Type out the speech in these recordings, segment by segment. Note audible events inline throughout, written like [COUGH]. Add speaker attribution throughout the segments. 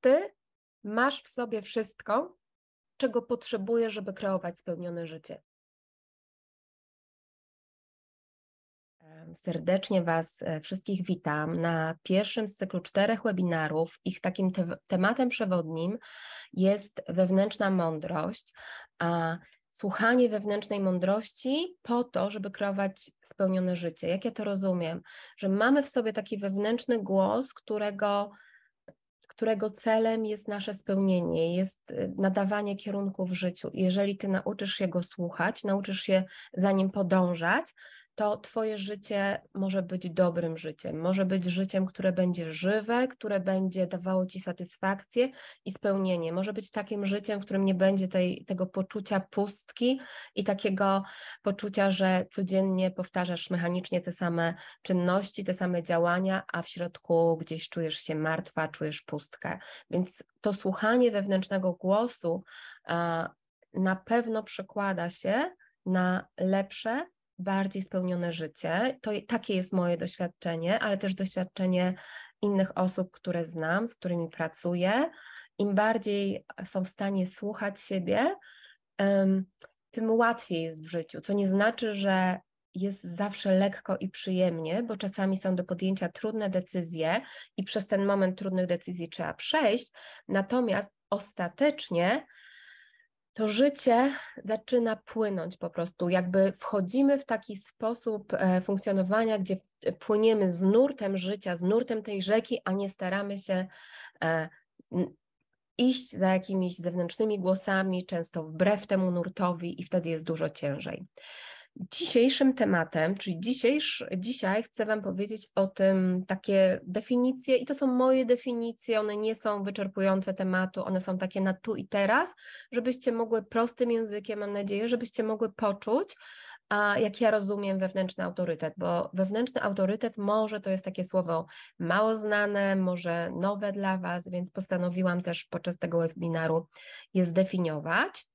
Speaker 1: ty masz w sobie wszystko, czego potrzebujesz, żeby kreować spełnione życie. Serdecznie Was e, wszystkich witam na pierwszym z cyklu czterech webinarów. Ich takim te tematem przewodnim jest wewnętrzna mądrość, a słuchanie wewnętrznej mądrości po to, żeby kreować spełnione życie. Jak ja to rozumiem? Że mamy w sobie taki wewnętrzny głos, którego którego celem jest nasze spełnienie, jest y, nadawanie kierunku w życiu. Jeżeli ty nauczysz się go słuchać, nauczysz się za nim podążać, to Twoje życie może być dobrym życiem, może być życiem, które będzie żywe, które będzie dawało Ci satysfakcję i spełnienie. Może być takim życiem, w którym nie będzie tej, tego poczucia pustki i takiego poczucia, że codziennie powtarzasz mechanicznie te same czynności, te same działania, a w środku gdzieś czujesz się martwa, czujesz pustkę. Więc to słuchanie wewnętrznego głosu na pewno przekłada się na lepsze bardziej spełnione życie. To, takie jest moje doświadczenie, ale też doświadczenie innych osób, które znam, z którymi pracuję. Im bardziej e, są w stanie słuchać siebie, tym łatwiej jest w życiu, co nie znaczy, że jest zawsze lekko i przyjemnie, bo czasami są do podjęcia trudne decyzje i przez ten moment trudnych decyzji trzeba przejść. Natomiast ostatecznie to życie zaczyna płynąć po prostu. Jakby wchodzimy w taki sposób e, funkcjonowania, gdzie e, płyniemy z nurtem życia, z nurtem tej rzeki, a nie staramy się e, iść za jakimiś zewnętrznymi głosami, często wbrew temu nurtowi, i wtedy jest dużo ciężej. Dzisiejszym tematem, czyli dzisiejsz, dzisiaj chcę Wam powiedzieć o tym takie definicje, i to są moje definicje, one nie są wyczerpujące tematu, one są takie na tu i teraz, żebyście mogły prostym językiem, mam nadzieję, żebyście mogły poczuć, a jak ja rozumiem wewnętrzny autorytet, bo wewnętrzny autorytet może to jest takie słowo mało znane, może nowe dla Was, więc postanowiłam też podczas tego webinaru je zdefiniować.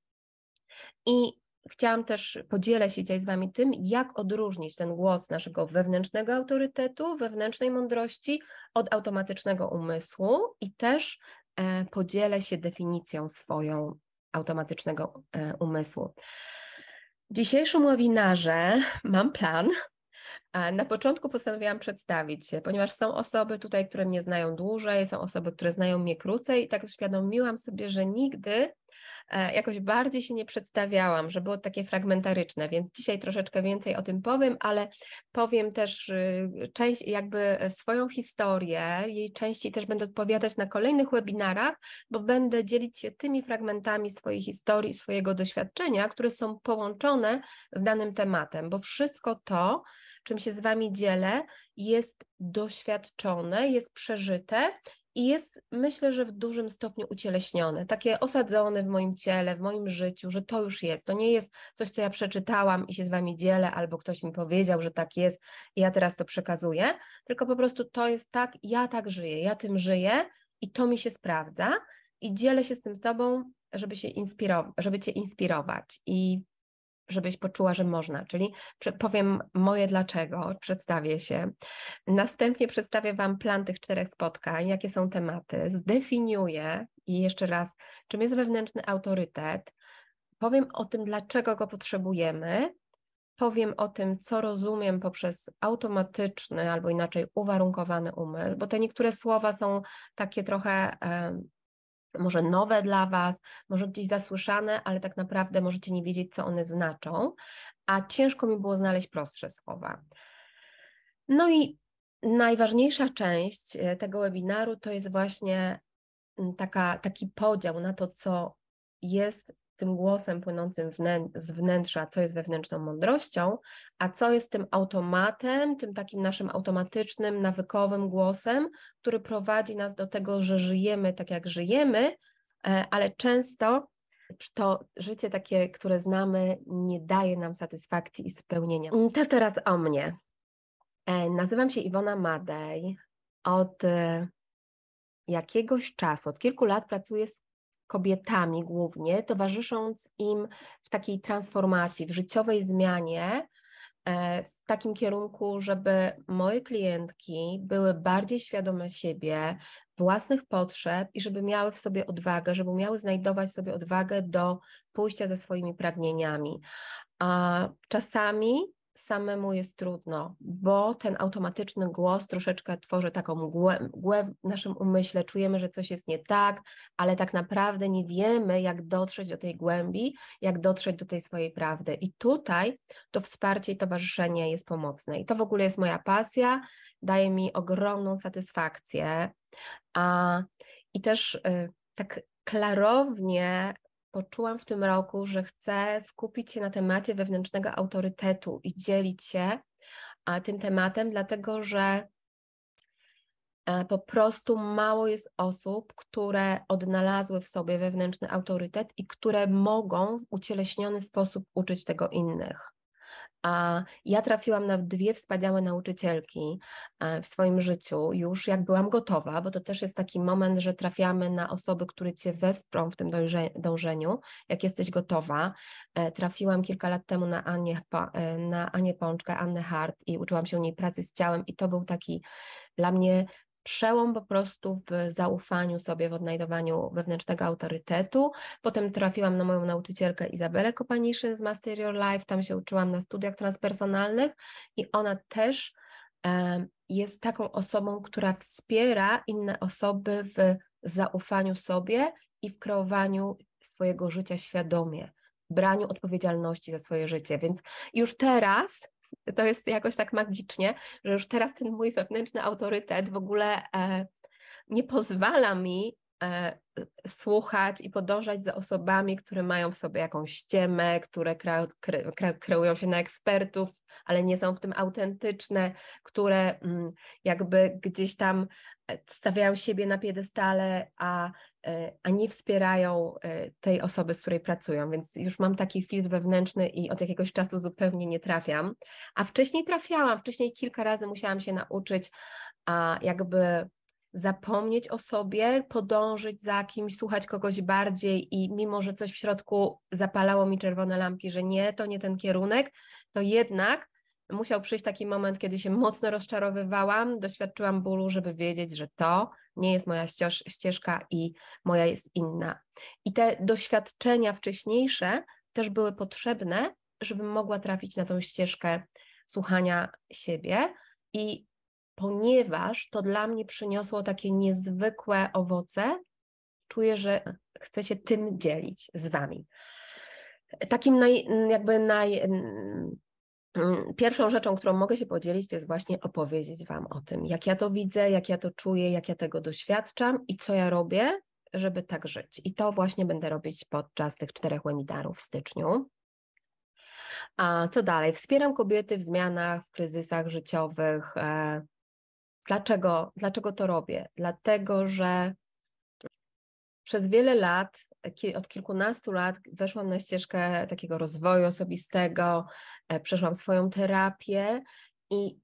Speaker 1: I chciałam też podzielić się dzisiaj z Wami tym, jak odróżnić ten głos naszego wewnętrznego autorytetu, wewnętrznej mądrości od automatycznego umysłu i też e, podzielę się definicją swoją automatycznego e, umysłu. W dzisiejszym webinarze mam plan. Na początku postanowiłam przedstawić się, ponieważ są osoby tutaj, które mnie znają dłużej, są osoby, które znają mnie krócej i tak uświadomiłam sobie, że nigdy E, jakoś bardziej się nie przedstawiałam, że było takie fragmentaryczne, więc dzisiaj troszeczkę więcej o tym powiem, ale powiem też y, część, jakby swoją historię, jej części też będę odpowiadać na kolejnych webinarach, bo będę dzielić się tymi fragmentami swojej historii, swojego doświadczenia, które są połączone z danym tematem, bo wszystko to, czym się z Wami dzielę, jest doświadczone, jest przeżyte i jest, myślę, że w dużym stopniu ucieleśniony, takie osadzone w moim ciele, w moim życiu, że to już jest. To nie jest coś, co ja przeczytałam i się z wami dzielę, albo ktoś mi powiedział, że tak jest i ja teraz to przekazuję, tylko po prostu to jest tak, ja tak żyję, ja tym żyję i to mi się sprawdza i dzielę się z tym z tobą, żeby się inspirować, żeby cię inspirować. I żebyś poczuła, że można. Czyli powiem moje dlaczego, przedstawię się. Następnie przedstawię Wam plan tych czterech spotkań, jakie są tematy, zdefiniuję i jeszcze raz, czym jest wewnętrzny autorytet, powiem o tym, dlaczego go potrzebujemy, powiem o tym, co rozumiem poprzez automatyczny albo inaczej uwarunkowany umysł, bo te niektóre słowa są takie trochę może nowe dla Was, może gdzieś zasłyszane, ale tak naprawdę możecie nie wiedzieć, co one znaczą, a ciężko mi było znaleźć prostsze słowa. No i najważniejsza część e, tego webinaru to jest właśnie mm, taka, taki podział na to, co jest tym głosem płynącym z wnętrza, co jest wewnętrzną mądrością, a co jest tym automatem, tym takim naszym automatycznym, nawykowym głosem, który prowadzi nas do tego, że żyjemy tak, jak żyjemy, e, ale często to życie takie, które znamy, nie daje nam satysfakcji i spełnienia. Mm, to teraz o mnie. E, nazywam się Iwona Madej. Od e, jakiegoś czasu, od kilku lat pracuję z kobietami głównie, towarzysząc im w takiej transformacji, w życiowej zmianie, e, w takim kierunku, żeby moje klientki były bardziej świadome siebie, własnych potrzeb i żeby miały w sobie odwagę, żeby miały znajdować sobie odwagę do pójścia za swoimi pragnieniami. A czasami samemu jest trudno, bo ten automatyczny głos troszeczkę tworzy taką mgłę, mgłę, w naszym umyśle. Czujemy, że coś jest nie tak, ale tak naprawdę nie wiemy, jak dotrzeć do tej głębi, jak dotrzeć do tej swojej prawdy. I tutaj to wsparcie i towarzyszenie jest pomocne. I to w ogóle jest moja pasja, daje mi ogromną satysfakcję. A, I też y, tak klarownie poczułam w tym roku, że chcę skupić się na temacie wewnętrznego autorytetu i dzielić się tym tematem, dlatego że e, po prostu mało jest osób, które odnalazły w sobie wewnętrzny autorytet i które mogą w ucieleśniony sposób uczyć tego innych. A ja trafiłam na dwie wspaniałe nauczycielki e, w swoim życiu, już jak byłam gotowa, bo to też jest taki moment, że trafiamy na osoby, które cię wesprą w tym dążeniu, jak jesteś gotowa. E, trafiłam kilka lat temu na Anię, e, na Anię Pączkę, Annę Hart i uczyłam się u niej pracy z ciałem, i to był taki dla mnie przełom po prostu w zaufaniu sobie, w odnajdowaniu wewnętrznego autorytetu. Potem trafiłam na moją nauczycielkę Izabelę Kopaniszyn z Master Your Life, tam się uczyłam na studiach transpersonalnych i ona też e, jest taką osobą, która wspiera inne osoby w zaufaniu sobie i w kreowaniu swojego życia świadomie braniu odpowiedzialności za swoje życie. Więc już teraz to jest jakoś tak magicznie, że już teraz ten mój wewnętrzny autorytet w ogóle e, nie pozwala mi e, słuchać i podążać za osobami, które mają w sobie jakąś ściemę, które kreują kre, kre, się na ekspertów, ale nie są w tym autentyczne, które mm, jakby gdzieś tam e, stawiają siebie na piedestale, a E, a nie wspierają e, tej osoby, z której pracują, więc już mam taki filtr wewnętrzny i od jakiegoś czasu zupełnie nie trafiam. A wcześniej trafiałam, wcześniej kilka razy musiałam się nauczyć, a jakby zapomnieć o sobie, podążyć za kimś, słuchać kogoś bardziej i mimo, że coś w środku zapalało mi czerwone lampki, że nie, to nie ten kierunek, to jednak musiał przyjść taki moment, kiedy się mocno rozczarowywałam, doświadczyłam bólu, żeby wiedzieć, że to nie jest moja ścieżka i moja jest inna. I te doświadczenia wcześniejsze też były potrzebne, żebym mogła trafić na tą ścieżkę słuchania siebie. I ponieważ to dla mnie przyniosło takie niezwykłe owoce, czuję, że chcę się tym dzielić z Wami. Takim naj, jakby naj, Mm, pierwszą rzeczą, którą mogę się podzielić, to jest właśnie opowiedzieć Wam o tym, jak ja to widzę, jak ja to czuję, jak ja tego doświadczam i co ja robię, żeby tak żyć. I to właśnie będę robić podczas tych czterech webinarów w styczniu. A co dalej? Wspieram kobiety w zmianach, w kryzysach życiowych. E, dlaczego, dlaczego to robię? Dlatego, że przez wiele lat, od kilkunastu lat weszłam na ścieżkę takiego rozwoju osobistego, e, przeszłam swoją terapię i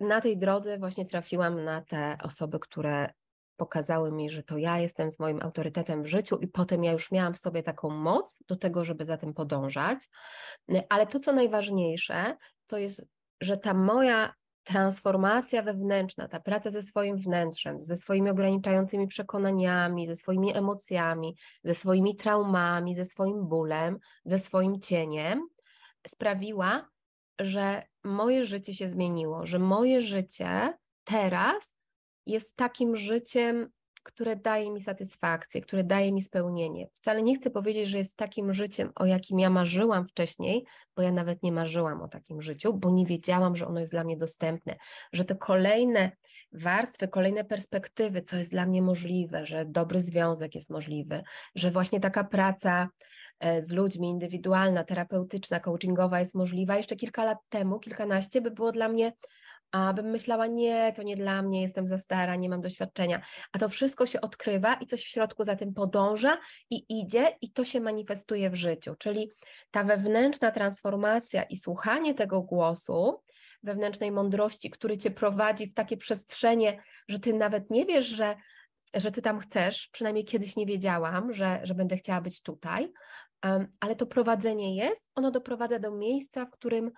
Speaker 1: na tej drodze właśnie trafiłam na te osoby, które pokazały mi, że to ja jestem z moim autorytetem w życiu i potem ja już miałam w sobie taką moc do tego, żeby za tym podążać. E, ale to, co najważniejsze, to jest, że ta moja transformacja wewnętrzna, ta praca ze swoim wnętrzem, ze swoimi ograniczającymi przekonaniami, ze swoimi emocjami, ze swoimi traumami, ze swoim bólem, ze swoim cieniem, sprawiła, że moje życie się zmieniło, że moje życie teraz jest takim życiem które daje mi satysfakcję, które daje mi spełnienie. Wcale nie chcę powiedzieć, że jest takim życiem, o jakim ja marzyłam wcześniej, bo ja nawet nie marzyłam o takim życiu, bo nie wiedziałam, że ono jest dla mnie dostępne, że te kolejne warstwy, kolejne perspektywy, co jest dla mnie możliwe, że dobry związek jest możliwy, że właśnie taka praca e, z ludźmi, indywidualna, terapeutyczna, coachingowa jest możliwa. Jeszcze kilka lat temu, kilkanaście, by było dla mnie a bym myślała, nie, to nie dla mnie, jestem za stara, nie mam doświadczenia. A to wszystko się odkrywa i coś w środku za tym podąża i idzie, i to się manifestuje w życiu. Czyli ta wewnętrzna transformacja i słuchanie tego głosu, wewnętrznej mądrości, który cię prowadzi w takie przestrzenie, że ty nawet nie wiesz, że, że ty tam chcesz, przynajmniej kiedyś nie wiedziałam, że, że będę chciała być tutaj, ale to prowadzenie jest, ono doprowadza do miejsca, w którym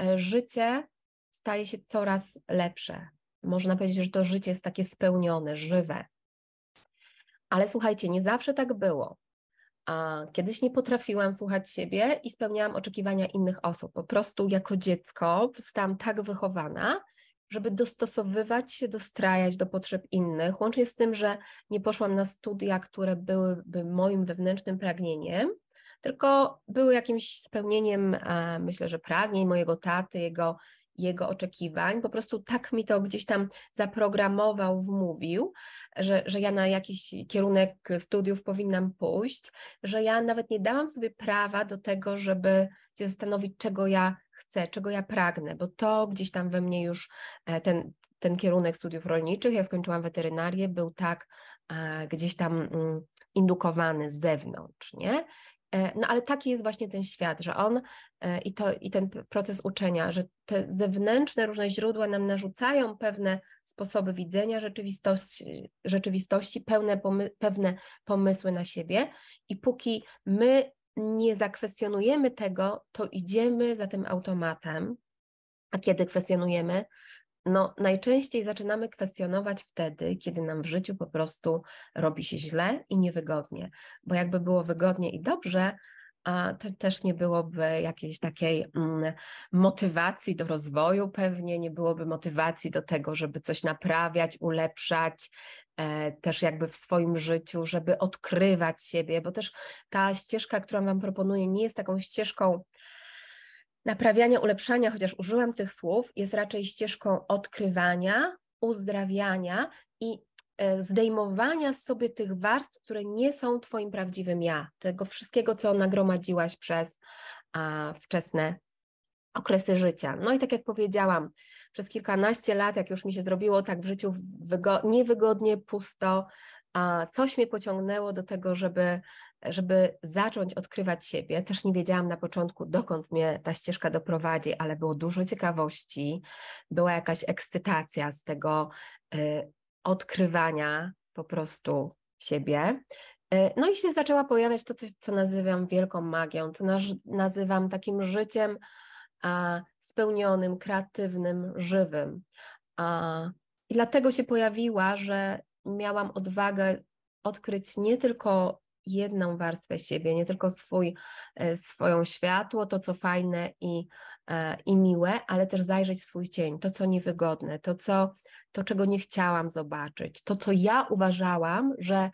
Speaker 1: e, życie staje się coraz lepsze. Można powiedzieć, że to życie jest takie spełnione, żywe. Ale słuchajcie, nie zawsze tak było. A kiedyś nie potrafiłam słuchać siebie i spełniałam oczekiwania innych osób. Po prostu jako dziecko zostałam tak wychowana, żeby dostosowywać się, dostrajać do potrzeb innych, łącznie z tym, że nie poszłam na studia, które byłyby moim wewnętrznym pragnieniem, tylko były jakimś spełnieniem, e, myślę, że pragnień mojego taty, jego jego oczekiwań. Po prostu tak mi to gdzieś tam zaprogramował, wmówił, że, że ja na jakiś kierunek studiów powinnam pójść, że ja nawet nie dałam sobie prawa do tego, żeby się zastanowić, czego ja chcę, czego ja pragnę, bo to gdzieś tam we mnie już e, ten, ten kierunek studiów rolniczych, ja skończyłam weterynarię, był tak e, gdzieś tam mm, indukowany z zewnątrz, nie? E, no ale taki jest właśnie ten świat, że on E, i, to, i ten proces uczenia, że te zewnętrzne różne źródła nam narzucają pewne sposoby widzenia rzeczywistości, rzeczywistości pełne pomy, pewne pomysły na siebie, i póki my nie zakwestionujemy tego, to idziemy za tym automatem, a kiedy kwestionujemy, no najczęściej zaczynamy kwestionować wtedy, kiedy nam w życiu po prostu robi się źle i niewygodnie, bo jakby było wygodnie i dobrze, to też nie byłoby jakiejś takiej mm, motywacji do rozwoju, pewnie nie byłoby motywacji do tego, żeby coś naprawiać, ulepszać, e, też jakby w swoim życiu, żeby odkrywać siebie, bo też ta ścieżka, którą Wam proponuję, nie jest taką ścieżką naprawiania, ulepszania, chociaż użyłam tych słów, jest raczej ścieżką odkrywania, uzdrawiania i E, zdejmowania z sobie tych warstw, które nie są Twoim prawdziwym ja, tego wszystkiego, co nagromadziłaś przez a, wczesne okresy życia. No i tak jak powiedziałam, przez kilkanaście lat, jak już mi się zrobiło tak w życiu niewygodnie, pusto, a coś mnie pociągnęło do tego, żeby, żeby zacząć odkrywać siebie. Też nie wiedziałam na początku, dokąd mnie ta ścieżka doprowadzi, ale było dużo ciekawości, była jakaś ekscytacja z tego, e, odkrywania po prostu siebie. E, no i się zaczęła pojawiać to coś, co nazywam wielką magią, to nazywam takim życiem spełnionym, kreatywnym, żywym. I dlatego się pojawiła, że miałam odwagę odkryć nie tylko jedną warstwę siebie, nie tylko swój, e, swoją światło, to co fajne i, e, i miłe, ale też zajrzeć w swój cień, to co niewygodne, to co to, czego nie chciałam zobaczyć, to, co ja uważałam, że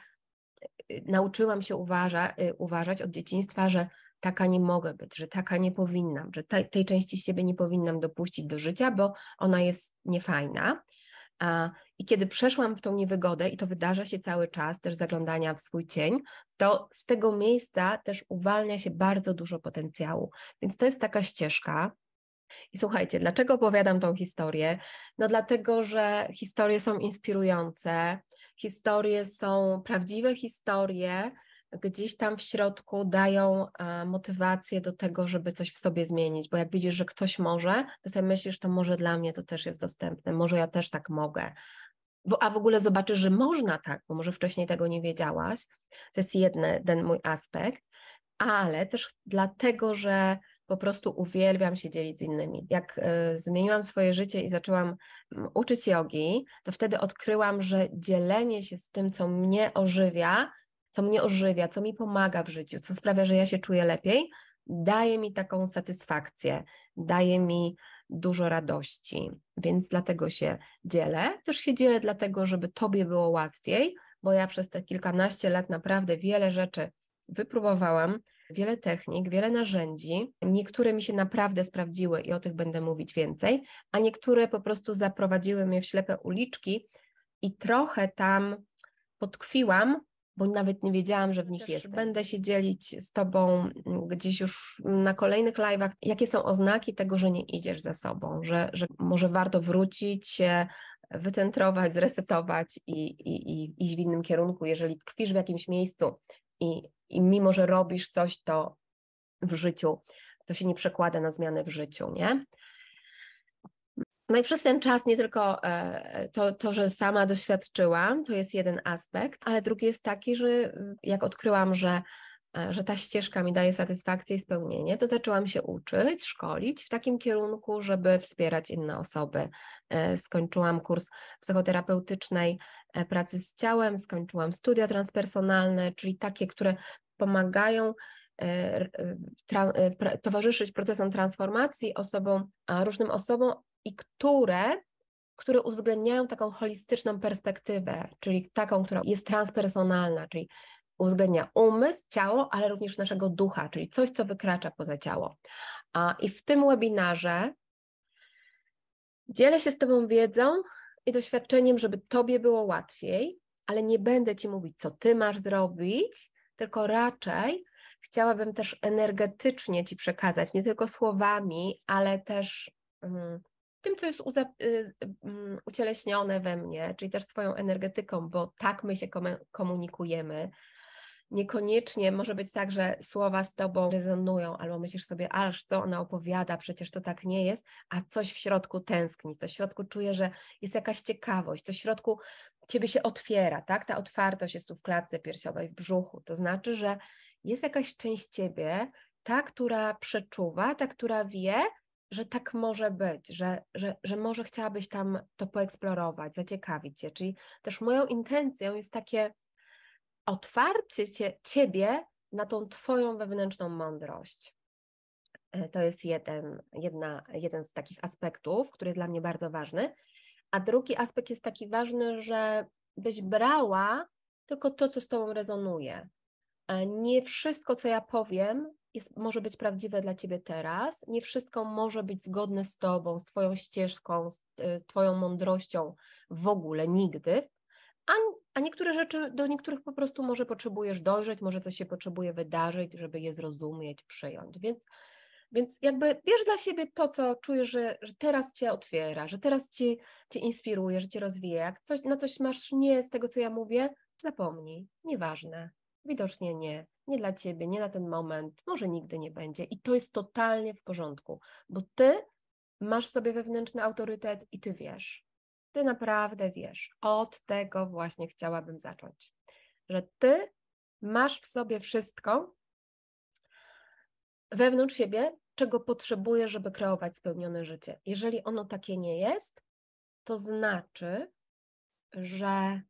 Speaker 1: y, nauczyłam się uważa, y, uważać od dzieciństwa, że taka nie mogę być, że taka nie powinnam, że te, tej części siebie nie powinnam dopuścić do życia, bo ona jest niefajna. I kiedy przeszłam w tą niewygodę, i to wydarza się cały czas, też zaglądania w swój cień, to z tego miejsca też uwalnia się bardzo dużo potencjału. Więc to jest taka ścieżka, i słuchajcie, dlaczego opowiadam tą historię? No dlatego, że historie są inspirujące, historie są prawdziwe historie, gdzieś tam w środku dają motywację do tego, żeby coś w sobie zmienić, bo jak widzisz, że ktoś może, to sobie myślisz, to może dla mnie to też jest dostępne, może ja też tak mogę. A w ogóle zobaczysz, że można tak, bo może wcześniej tego nie wiedziałaś. To jest jeden ten mój aspekt, ale też dlatego, że po prostu uwielbiam się dzielić z innymi. Jak e, zmieniłam swoje życie i zaczęłam mm, uczyć jogi, to wtedy odkryłam, że dzielenie się z tym, co mnie ożywia, co mnie ożywia, co mi pomaga w życiu, co sprawia, że ja się czuję lepiej, daje mi taką satysfakcję, daje mi dużo radości. Więc dlatego się dzielę. Też się dzielę dlatego, żeby Tobie było łatwiej, bo ja przez te kilkanaście lat naprawdę wiele rzeczy wypróbowałam, wiele technik, wiele narzędzi. Niektóre mi się naprawdę sprawdziły i o tych będę mówić więcej, a niektóre po prostu zaprowadziły mnie w ślepe uliczki i trochę tam podkwiłam, bo nawet nie wiedziałam, że w nich jest. Będę się dzielić z Tobą mm, gdzieś już na kolejnych live'ach, jakie są oznaki tego, że nie idziesz za sobą, że, że może warto wrócić, wycentrować, zresetować i, i, i iść w innym kierunku, jeżeli tkwisz w jakimś miejscu i i mimo, że robisz coś, to w życiu, to się nie przekłada na zmiany w życiu, nie? No i przez ten czas nie tylko e, to, to, że sama doświadczyłam, to jest jeden aspekt, ale drugi jest taki, że e, jak odkryłam, że, e, że ta ścieżka mi daje satysfakcję i spełnienie, to zaczęłam się uczyć, szkolić w takim kierunku, żeby wspierać inne osoby. Skończyłam kurs psychoterapeutycznej E, pracy z ciałem, skończyłam studia transpersonalne, czyli takie, które pomagają e, e, towarzyszyć procesom transformacji osobom, różnym osobom i które, które uwzględniają taką holistyczną perspektywę, czyli taką, która jest transpersonalna, czyli uwzględnia umysł, ciało, ale również naszego ducha, czyli coś, co wykracza poza ciało. I w tym webinarze dzielę się z Tobą wiedzą, i doświadczeniem, żeby tobie było łatwiej, ale nie będę ci mówić, co ty masz zrobić, tylko raczej chciałabym też energetycznie ci przekazać, nie tylko słowami, ale też um, tym, co jest uza, um, ucieleśnione we mnie, czyli też swoją energetyką, bo tak my się komunikujemy, niekoniecznie może być tak, że słowa z tobą rezonują, albo myślisz sobie, aż co ona opowiada, przecież to tak nie jest, a coś w środku tęskni, coś w środku czuje, że jest jakaś ciekawość, coś w środku ciebie się otwiera, tak? Ta otwartość jest tu w klatce piersiowej, w brzuchu. To znaczy, że jest jakaś część ciebie, ta, która przeczuwa, ta, która wie, że tak może być, że, że, że może chciałabyś tam to poeksplorować, zaciekawić się. Czyli też moją intencją jest takie otwarcie ciebie na tą Twoją wewnętrzną mądrość. E, to jest jeden, jedna, jeden z takich aspektów, który jest dla mnie bardzo ważny. A drugi aspekt jest taki ważny, że byś brała tylko to, co z Tobą rezonuje. E, nie wszystko, co ja powiem, jest, może być prawdziwe dla Ciebie teraz. Nie wszystko może być zgodne z Tobą, z Twoją ścieżką, z e, Twoją mądrością w ogóle nigdy. A a niektóre rzeczy, do niektórych po prostu może potrzebujesz dojrzeć, może coś się potrzebuje wydarzyć, żeby je zrozumieć, przyjąć. Więc, więc jakby bierz dla siebie to, co czujesz, że, że teraz cię otwiera, że teraz ci, cię inspiruje, że cię rozwija. Jak coś, na coś masz nie z tego, co ja mówię, zapomnij, nieważne. Widocznie nie, nie dla ciebie, nie na ten moment, może nigdy nie będzie. I to jest totalnie w porządku, bo ty masz w sobie wewnętrzny autorytet i ty wiesz. Ty naprawdę wiesz. Od tego właśnie chciałabym zacząć. Że ty masz w sobie wszystko wewnątrz siebie, czego potrzebujesz, żeby kreować spełnione życie. Jeżeli ono takie nie jest, to znaczy, że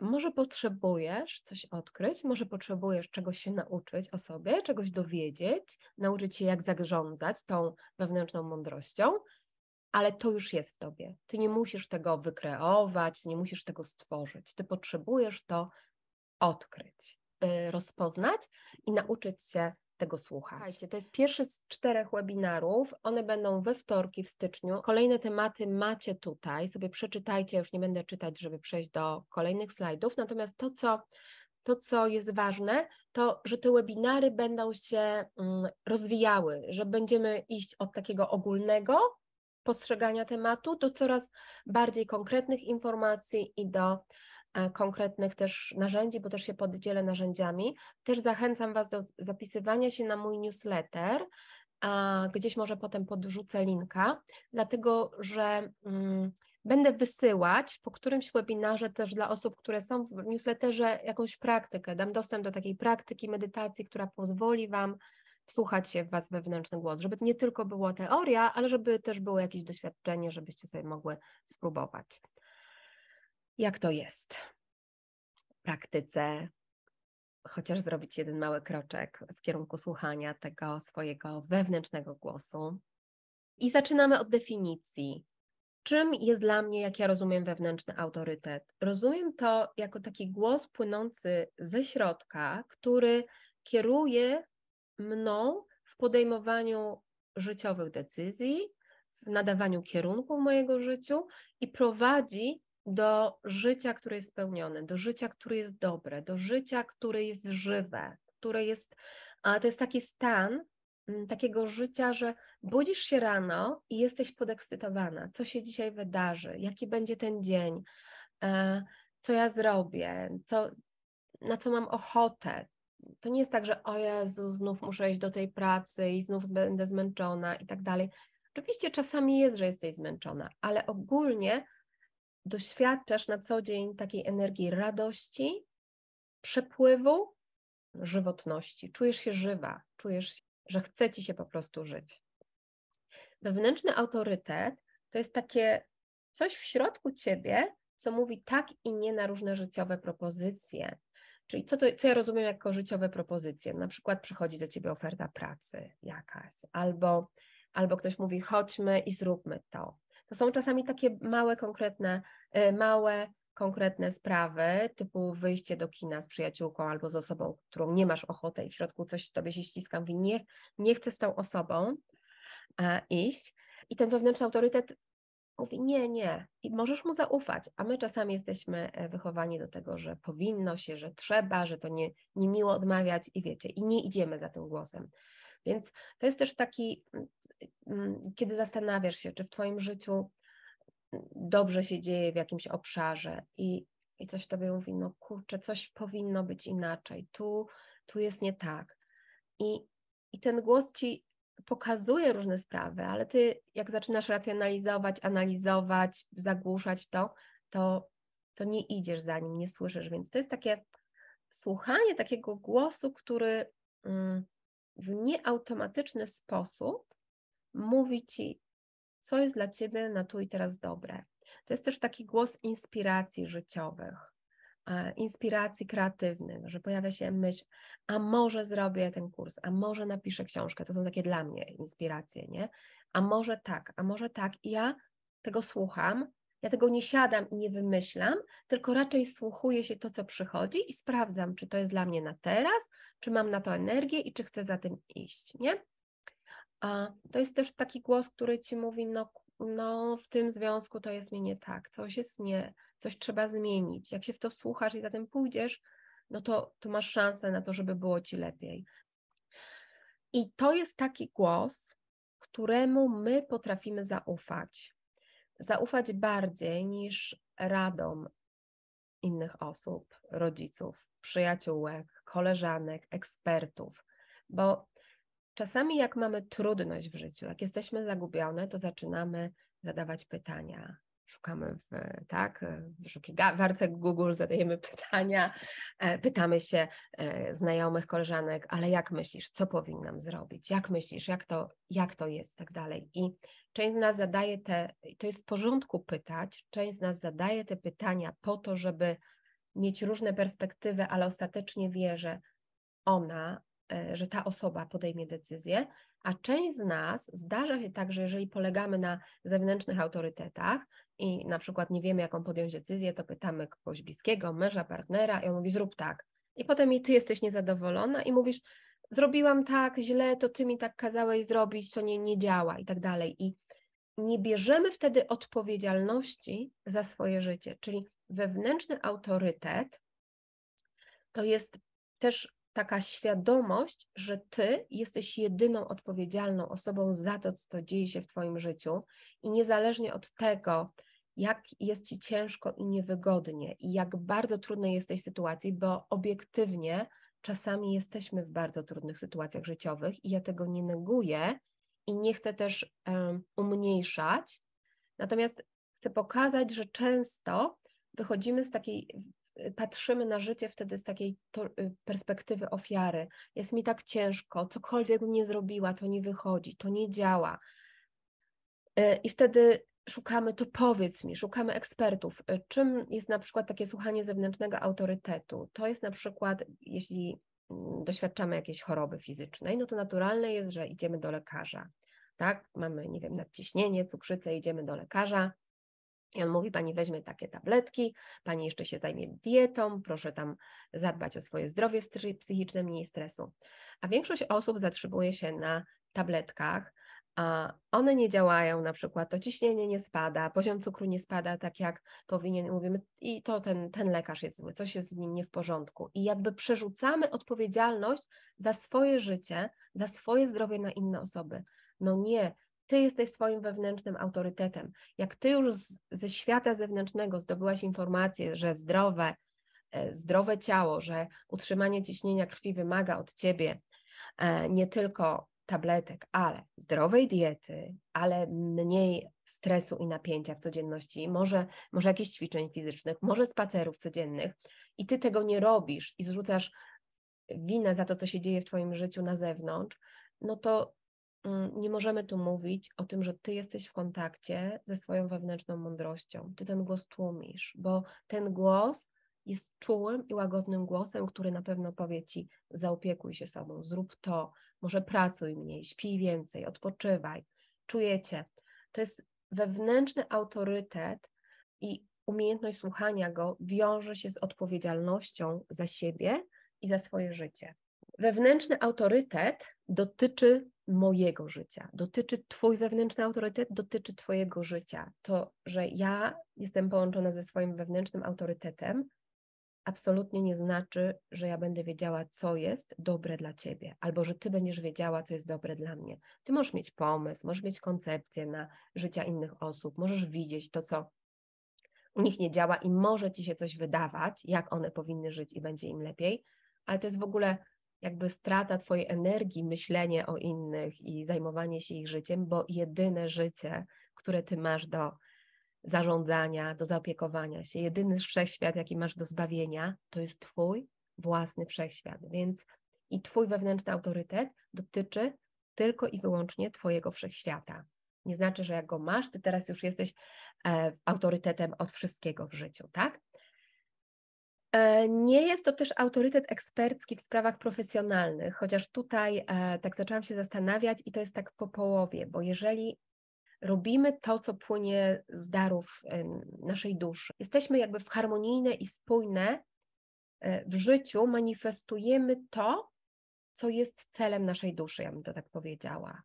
Speaker 1: może potrzebujesz coś odkryć, może potrzebujesz czegoś się nauczyć o sobie, czegoś dowiedzieć, nauczyć się, jak zagrządzać tą wewnętrzną mądrością, ale to już jest w tobie. Ty nie musisz tego wykreować, nie musisz tego stworzyć. Ty potrzebujesz to odkryć, y, rozpoznać i nauczyć się tego słuchać. Słuchajcie, to jest pierwszy z czterech webinarów. One będą we wtorki w styczniu. Kolejne tematy macie tutaj, sobie przeczytajcie. już nie będę czytać, żeby przejść do kolejnych slajdów. Natomiast to, co to, co jest ważne, to, że te webinary będą się mm, rozwijały, że będziemy iść od takiego ogólnego postrzegania tematu do coraz bardziej konkretnych informacji i do e, konkretnych też narzędzi, bo też się podzielę narzędziami. Też zachęcam Was do zapisywania się na mój newsletter. A gdzieś może potem podrzucę linka, dlatego że mm, będę wysyłać po którymś webinarze też dla osób, które są w newsletterze, jakąś praktykę. Dam dostęp do takiej praktyki medytacji, która pozwoli Wam słuchać się w Was wewnętrzny głos, żeby nie tylko była teoria, ale żeby też było jakieś doświadczenie, żebyście sobie mogły spróbować. Jak to jest w praktyce? Chociaż zrobić jeden mały kroczek w kierunku słuchania tego swojego wewnętrznego głosu. I zaczynamy od definicji. Czym jest dla mnie, jak ja rozumiem, wewnętrzny autorytet? Rozumiem to jako taki głos płynący ze środka, który kieruje mną w podejmowaniu życiowych decyzji, w nadawaniu kierunku w mojego życiu i prowadzi do życia, które jest spełnione, do życia, które jest dobre, do życia, które jest żywe, które jest, to jest taki stan mm, takiego życia, że budzisz się rano i jesteś podekscytowana, co się dzisiaj wydarzy, jaki będzie ten dzień, e, co ja zrobię, co, na co mam ochotę, to nie jest tak, że o Jezu, znów muszę iść do tej pracy i znów będę zmęczona i tak dalej. Oczywiście czasami jest, że jesteś zmęczona, ale ogólnie doświadczasz na co dzień takiej energii radości, przepływu, żywotności. Czujesz się żywa, czujesz, że chce ci się po prostu żyć. Wewnętrzny autorytet to jest takie coś w środku ciebie, co mówi tak i nie na różne życiowe propozycje, Czyli co, to, co ja rozumiem jako życiowe propozycje? Na przykład przychodzi do ciebie oferta pracy jakaś, albo, albo ktoś mówi, chodźmy i zróbmy to. To są czasami takie małe, konkretne, y, małe, konkretne sprawy, typu wyjście do kina z przyjaciółką albo z osobą, którą nie masz ochoty i w środku coś tobie się ściska, mówi, nie, nie chcę z tą osobą e, iść. I ten wewnętrzny autorytet mówi nie, nie i możesz mu zaufać, a my czasami jesteśmy e, wychowani do tego, że powinno się, że trzeba, że to nie, nie miło odmawiać i wiecie, i nie idziemy za tym głosem. Więc to jest też taki, kiedy zastanawiasz się, czy w Twoim życiu dobrze się dzieje w jakimś obszarze i, i coś Tobie mówi, no kurczę, coś powinno być inaczej, tu, tu jest nie tak. I, I ten głos Ci pokazuje różne sprawy, ale ty jak zaczynasz racjonalizować, analizować, zagłuszać to, to, to nie idziesz za nim, nie słyszysz. Więc to jest takie słuchanie takiego głosu, który mm, w nieautomatyczny sposób mówi ci, co jest dla ciebie na tu i teraz dobre. To jest też taki głos inspiracji życiowych. E, inspiracji kreatywnych, że pojawia się myśl, a może zrobię ten kurs, a może napiszę książkę. To są takie dla mnie inspiracje, nie? A może tak, a może tak. I ja tego słucham, ja tego nie siadam i nie wymyślam, tylko raczej słuchuję się to, co przychodzi i sprawdzam, czy to jest dla mnie na teraz, czy mam na to energię i czy chcę za tym iść, nie? A to jest też taki głos, który ci mówi, no, no w tym związku to jest mi nie tak, coś jest nie coś trzeba zmienić. Jak się w to słuchasz i za tym pójdziesz, no to, to masz szansę na to, żeby było ci lepiej. I to jest taki głos, któremu my potrafimy zaufać. Zaufać bardziej niż radom innych osób, rodziców, przyjaciółek, koleżanek, ekspertów, bo czasami jak mamy trudność w życiu, jak jesteśmy zagubione, to zaczynamy zadawać pytania, szukamy w, tak, w wyszukiwarce Google, zadajemy [LAUGHS] pytania, e, pytamy się e, znajomych, koleżanek, ale jak myślisz, co powinnam zrobić, jak myślisz, jak to, jak to jest, tak dalej. I część z nas zadaje te, to jest w porządku pytać, część z nas zadaje te pytania po to, żeby mieć różne perspektywy, ale ostatecznie wie, że ona, e, że ta osoba podejmie decyzję, a część z nas zdarza się tak, że jeżeli polegamy na zewnętrznych autorytetach, i na przykład nie wiemy, jaką podjąć decyzję, to pytamy kogoś bliskiego, męża, partnera i on mówi zrób tak. I potem i ty jesteś niezadowolona i mówisz zrobiłam tak źle, to ty mi tak kazałeś zrobić, to nie, nie działa i tak dalej. I nie bierzemy wtedy odpowiedzialności za swoje życie, czyli wewnętrzny autorytet to jest też taka świadomość, że ty jesteś jedyną odpowiedzialną osobą za to, co dzieje się w twoim życiu i niezależnie od tego, jak jest ci ciężko i niewygodnie, i jak bardzo trudnej jesteś sytuacji, bo obiektywnie czasami jesteśmy w bardzo trudnych sytuacjach życiowych i ja tego nie neguję i nie chcę też um, umniejszać. Natomiast chcę pokazać, że często wychodzimy z takiej, patrzymy na życie wtedy z takiej to, y, perspektywy ofiary. Jest mi tak ciężko, cokolwiek bym nie zrobiła, to nie wychodzi, to nie działa. Y, I wtedy szukamy, to powiedz mi, szukamy ekspertów. Y, czym jest na przykład takie słuchanie zewnętrznego autorytetu? To jest na przykład, jeśli mm, doświadczamy jakiejś choroby fizycznej, no to naturalne jest, że idziemy do lekarza. Tak, mamy, nie wiem, nadciśnienie, cukrzycę, idziemy do lekarza, i on mówi, pani weźmie takie tabletki, pani jeszcze się zajmie dietą, proszę tam zadbać o swoje zdrowie psychiczne, mniej stresu. A większość osób zatrzymuje się na tabletkach, one nie działają, na przykład to ciśnienie nie spada, poziom cukru nie spada tak jak powinien, mówimy, i to ten, ten lekarz jest zły, coś jest z nim nie w porządku. I jakby przerzucamy odpowiedzialność za swoje życie, za swoje zdrowie na inne osoby. No nie, ty jesteś swoim wewnętrznym autorytetem. Jak ty już z, ze świata zewnętrznego zdobyłaś informację, że zdrowe, e, zdrowe ciało, że utrzymanie ciśnienia krwi wymaga od ciebie e, nie tylko tabletek, ale zdrowej diety, ale mniej stresu i napięcia w codzienności, może, może jakichś ćwiczeń fizycznych, może spacerów codziennych i ty tego nie robisz i zrzucasz winę za to, co się dzieje w twoim życiu na zewnątrz, no to mm, nie możemy tu mówić o tym, że ty jesteś w kontakcie ze swoją wewnętrzną mądrością. Ty ten głos tłumisz, bo ten głos jest czułym i łagodnym głosem, który na pewno powie ci: zaopiekuj się sobą, zrób to, może pracuj mniej, śpi więcej, odpoczywaj, czujecie. To jest wewnętrzny autorytet i umiejętność słuchania go wiąże się z odpowiedzialnością za siebie i za swoje życie. Wewnętrzny autorytet dotyczy mojego życia, dotyczy Twój wewnętrzny autorytet, dotyczy Twojego życia. To, że ja jestem połączona ze swoim wewnętrznym autorytetem, absolutnie nie znaczy, że ja będę wiedziała, co jest dobre dla ciebie, albo że ty będziesz wiedziała, co jest dobre dla mnie. Ty możesz mieć pomysł, możesz mieć koncepcję na życia innych osób, możesz widzieć to, co u nich nie działa i może ci się coś wydawać, jak one powinny żyć i będzie im lepiej, ale to jest w ogóle jakby strata twojej energii, myślenie o innych i zajmowanie się ich życiem, bo jedyne życie, które ty masz do zarządzania, do zaopiekowania się. Jedyny wszechświat, jaki masz do zbawienia, to jest Twój własny wszechświat. Więc i Twój wewnętrzny autorytet dotyczy tylko i wyłącznie Twojego wszechświata. Nie znaczy, że jak go masz, ty teraz już jesteś e, autorytetem od wszystkiego w życiu, tak? E, nie jest to też autorytet ekspercki w sprawach profesjonalnych, chociaż tutaj e, tak zaczęłam się zastanawiać i to jest tak po połowie, bo jeżeli robimy to, co płynie z darów naszej duszy. Jesteśmy jakby w harmonijne i spójne e, w życiu, manifestujemy to, co jest celem naszej duszy, ja bym to tak powiedziała.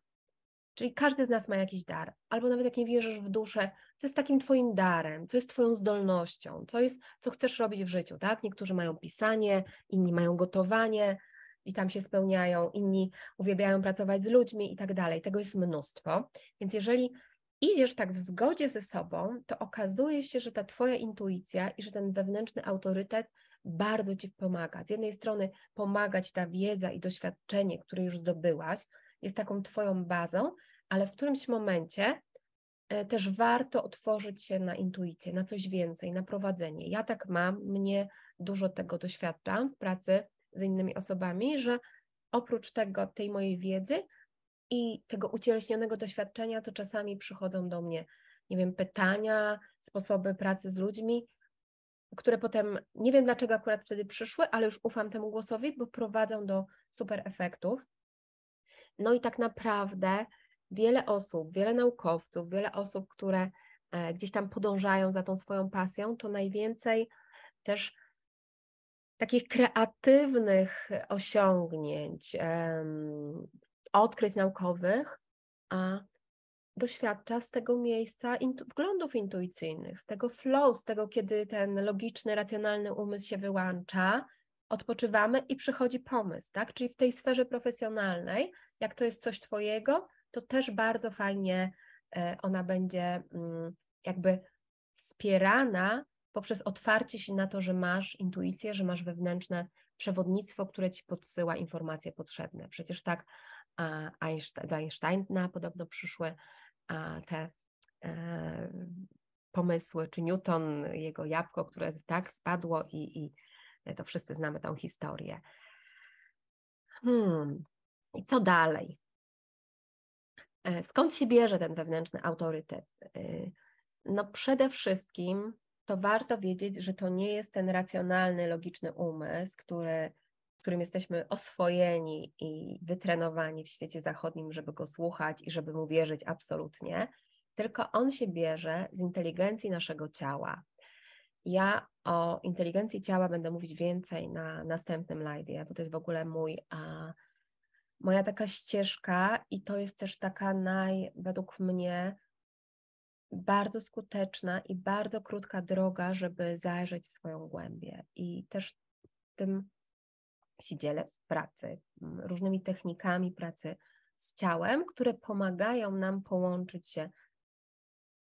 Speaker 1: Czyli każdy z nas ma jakiś dar, albo nawet jak nie wierzysz w duszę, co jest takim Twoim darem, co jest Twoją zdolnością, co jest, co chcesz robić w życiu, tak? Niektórzy mają pisanie, inni mają gotowanie i tam się spełniają, inni uwielbiają pracować z ludźmi i tak dalej. Tego jest mnóstwo. Więc jeżeli idziesz tak w zgodzie ze sobą, to okazuje się, że ta Twoja intuicja i że ten wewnętrzny autorytet bardzo Ci pomaga. Z jednej strony pomagać ta wiedza i doświadczenie, które już zdobyłaś, jest taką Twoją bazą, ale w którymś momencie e, też warto otworzyć się na intuicję, na coś więcej, na prowadzenie. Ja tak mam, mnie dużo tego doświadczam w pracy z innymi osobami, że oprócz tego, tej mojej wiedzy, i tego ucieleśnionego doświadczenia, to czasami przychodzą do mnie, nie wiem, pytania, sposoby pracy z ludźmi, które potem nie wiem dlaczego akurat wtedy przyszły, ale już ufam temu głosowi, bo prowadzą do super efektów. No i tak naprawdę wiele osób, wiele naukowców, wiele osób, które e, gdzieś tam podążają za tą swoją pasją, to najwięcej też takich kreatywnych osiągnięć, odkryć naukowych, a doświadcza z tego miejsca intu wglądów intuicyjnych, z tego flow, z tego, kiedy ten logiczny, racjonalny umysł się wyłącza, odpoczywamy i przychodzi pomysł, tak? Czyli w tej sferze profesjonalnej, jak to jest coś Twojego, to też bardzo fajnie e, ona będzie mm, jakby wspierana poprzez otwarcie się na to, że masz intuicję, że masz wewnętrzne przewodnictwo, które ci podsyła informacje potrzebne. Przecież tak Einsteina podobno przyszły te e, pomysły, czy Newton, jego jabłko, które tak spadło i, i e, to wszyscy znamy tą historię. Hmm. I co dalej? E, skąd się bierze ten wewnętrzny autorytet? No przede wszystkim to warto wiedzieć, że to nie jest ten racjonalny, logiczny umysł, który którym jesteśmy oswojeni i wytrenowani w świecie zachodnim, żeby go słuchać i żeby mu wierzyć absolutnie, tylko on się bierze z inteligencji naszego ciała. Ja o inteligencji ciała będę mówić więcej na następnym live, bo to jest w ogóle mój, a, moja taka ścieżka i to jest też taka naj, według mnie, bardzo skuteczna i bardzo krótka droga, żeby zajrzeć w swoją głębię. I też tym się dzielę w pracy, mm, różnymi technikami pracy z ciałem, które pomagają nam połączyć się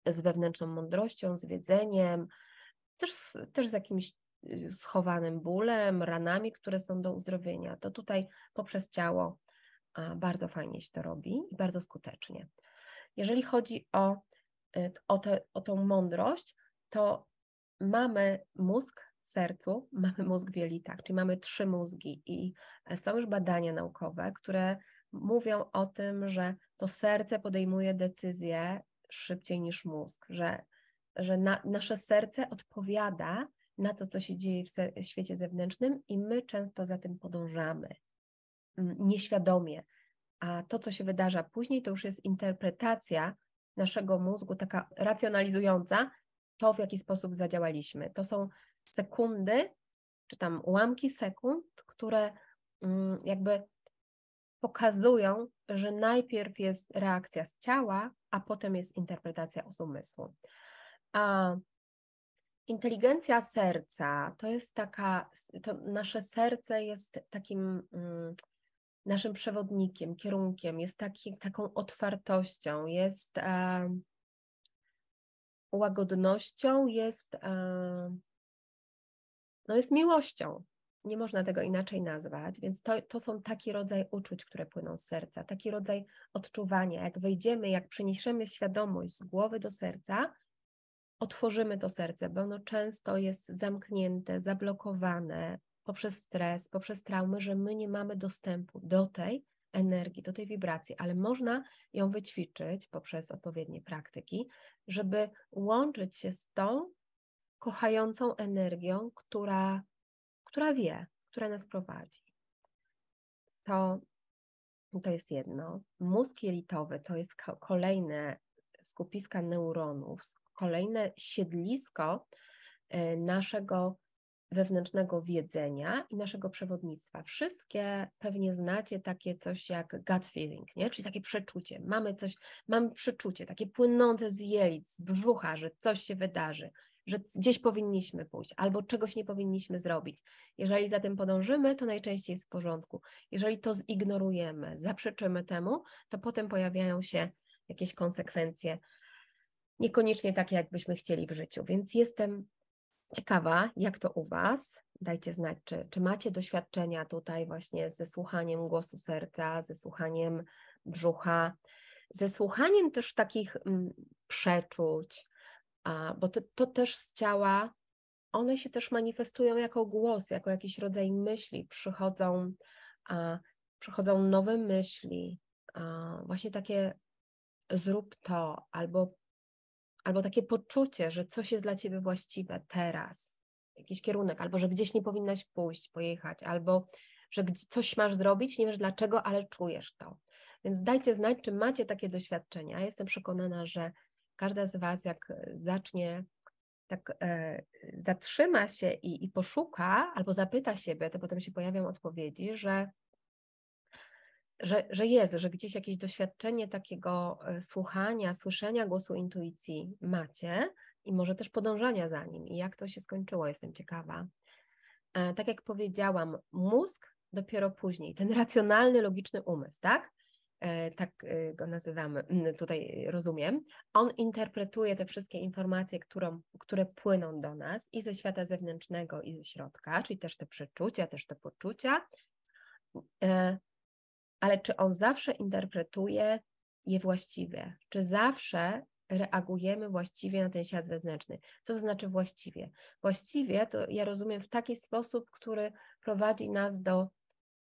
Speaker 1: z wewnętrzną mądrością, z wiedzeniem, też, też z jakimś y, schowanym bólem, ranami, które są do uzdrowienia. To tutaj poprzez ciało bardzo fajnie się to robi i bardzo skutecznie. Jeżeli chodzi o, y, o, te, o tą mądrość, to mamy mózg sercu, mamy mózg w jelitach, czyli mamy trzy mózgi i e, są już badania naukowe, które mówią o tym, że to serce podejmuje decyzje szybciej niż mózg, że, że na, nasze serce odpowiada na to, co się dzieje w świecie zewnętrznym i my często za tym podążamy mm, nieświadomie. A to, co się wydarza później, to już jest interpretacja naszego mózgu, taka racjonalizująca to, w jaki sposób zadziałaliśmy. To są sekundy, czy tam ułamki sekund, które mm, jakby pokazują, że najpierw jest reakcja z ciała, a potem jest interpretacja z umysłu. A inteligencja serca to jest taka, to nasze serce jest takim mm, naszym przewodnikiem, kierunkiem, jest taki, taką otwartością, jest łagodnością, jest no jest miłością. Nie można tego inaczej nazwać, więc to, to są taki rodzaj uczuć, które płyną z serca, taki rodzaj odczuwania. Jak wejdziemy, jak przeniesiemy świadomość z głowy do serca, otworzymy to serce, bo ono często jest zamknięte, zablokowane poprzez stres, poprzez traumy, że my nie mamy dostępu do tej energii, do tej wibracji, ale można ją wyćwiczyć poprzez odpowiednie praktyki, żeby łączyć się z tą, kochającą energią, która, która wie, która nas prowadzi. To, to jest jedno. Mózg jelitowy to jest kolejne skupiska neuronów, kolejne siedlisko y, naszego wewnętrznego wiedzenia i naszego przewodnictwa. Wszystkie pewnie znacie takie coś jak gut feeling, nie? czyli takie przeczucie. Mamy coś, mamy przeczucie, takie płynące z jelit, z brzucha, że coś się wydarzy że gdzieś powinniśmy pójść albo czegoś nie powinniśmy zrobić. Jeżeli za tym podążymy, to najczęściej jest w porządku. Jeżeli to zignorujemy, zaprzeczymy temu, to potem pojawiają się jakieś konsekwencje, niekoniecznie takie, jakbyśmy chcieli w życiu. Więc jestem ciekawa, jak to u Was. Dajcie znać, czy, czy macie doświadczenia tutaj właśnie ze słuchaniem głosu serca, ze słuchaniem brzucha, ze słuchaniem też takich mm, przeczuć, a, bo to, to też z ciała, one się też manifestują jako głos, jako jakiś rodzaj myśli, przychodzą, a, przychodzą nowe myśli, a, właśnie takie zrób to, albo, albo takie poczucie, że coś jest dla ciebie właściwe teraz, jakiś kierunek, albo że gdzieś nie powinnaś pójść, pojechać, albo że coś masz zrobić, nie wiesz dlaczego, ale czujesz to. Więc dajcie znać, czy macie takie doświadczenia. Jestem przekonana, że każda z Was, jak zacznie tak e, zatrzyma się i, i poszuka albo zapyta siebie, to potem się pojawią odpowiedzi, że, że, że jest, że gdzieś jakieś doświadczenie takiego e, słuchania, słyszenia głosu intuicji macie i może też podążania za nim. I jak to się skończyło, jestem ciekawa. E, tak jak powiedziałam, mózg dopiero później, ten racjonalny, logiczny umysł, tak? E, tak e, go nazywamy, mm, tutaj rozumiem, on interpretuje te wszystkie informacje, którą, które płyną do nas i ze świata zewnętrznego, i ze środka, czyli też te przeczucia, też te poczucia, e, ale czy on zawsze interpretuje je właściwie? Czy zawsze reagujemy właściwie na ten świat zewnętrzny? Co to znaczy właściwie? Właściwie to ja rozumiem w taki sposób, który prowadzi nas do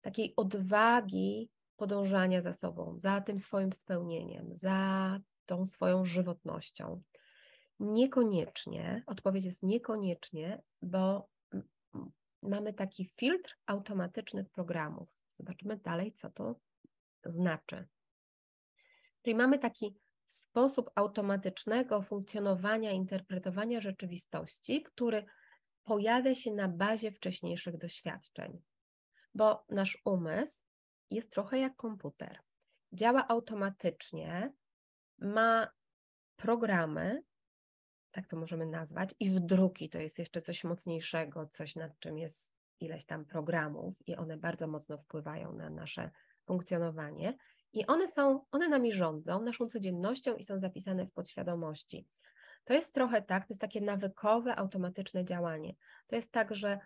Speaker 1: takiej odwagi podążania za sobą, za tym swoim spełnieniem, za tą swoją żywotnością? Niekoniecznie, odpowiedź jest niekoniecznie, bo mamy taki filtr automatycznych programów. Zobaczmy dalej, co to znaczy. Czyli mamy taki sposób automatycznego funkcjonowania, interpretowania rzeczywistości, który pojawia się na bazie wcześniejszych doświadczeń, bo nasz umysł jest trochę jak komputer. Działa automatycznie, ma programy, tak to możemy nazwać, i wdruki to jest jeszcze coś mocniejszego, coś nad czym jest ileś tam programów i one bardzo mocno wpływają na nasze funkcjonowanie. I one są, one nami rządzą, naszą codziennością i są zapisane w podświadomości. To jest trochę tak, to jest takie nawykowe, automatyczne działanie. To jest tak, że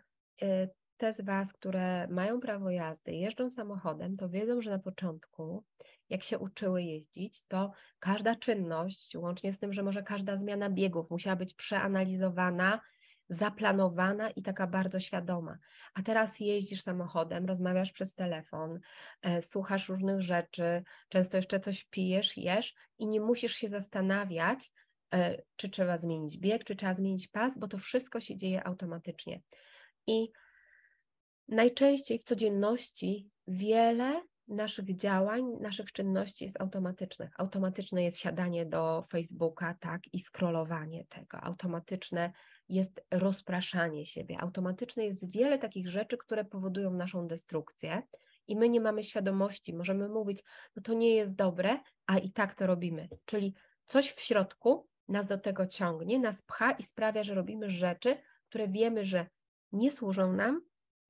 Speaker 1: y, te z Was, które mają prawo jazdy, jeżdżą samochodem, to wiedzą, że na początku, jak się uczyły jeździć, to każda czynność, łącznie z tym, że może każda zmiana biegów musiała być przeanalizowana, zaplanowana i taka bardzo świadoma. A teraz jeździsz samochodem, rozmawiasz przez telefon, e, słuchasz różnych rzeczy, często jeszcze coś pijesz, jesz i nie musisz się zastanawiać, e, czy trzeba zmienić bieg, czy trzeba zmienić pas, bo to wszystko się dzieje automatycznie. I najczęściej w codzienności wiele naszych działań, naszych czynności jest automatycznych. Automatyczne jest siadanie do Facebooka, tak, i scrollowanie tego. Automatyczne jest rozpraszanie siebie. Automatyczne jest wiele takich rzeczy, które powodują naszą destrukcję i my nie mamy świadomości. Możemy mówić, no to nie jest dobre, a i tak to robimy. Czyli coś w środku nas do tego ciągnie, nas pcha i sprawia, że robimy rzeczy, które wiemy, że nie służą nam,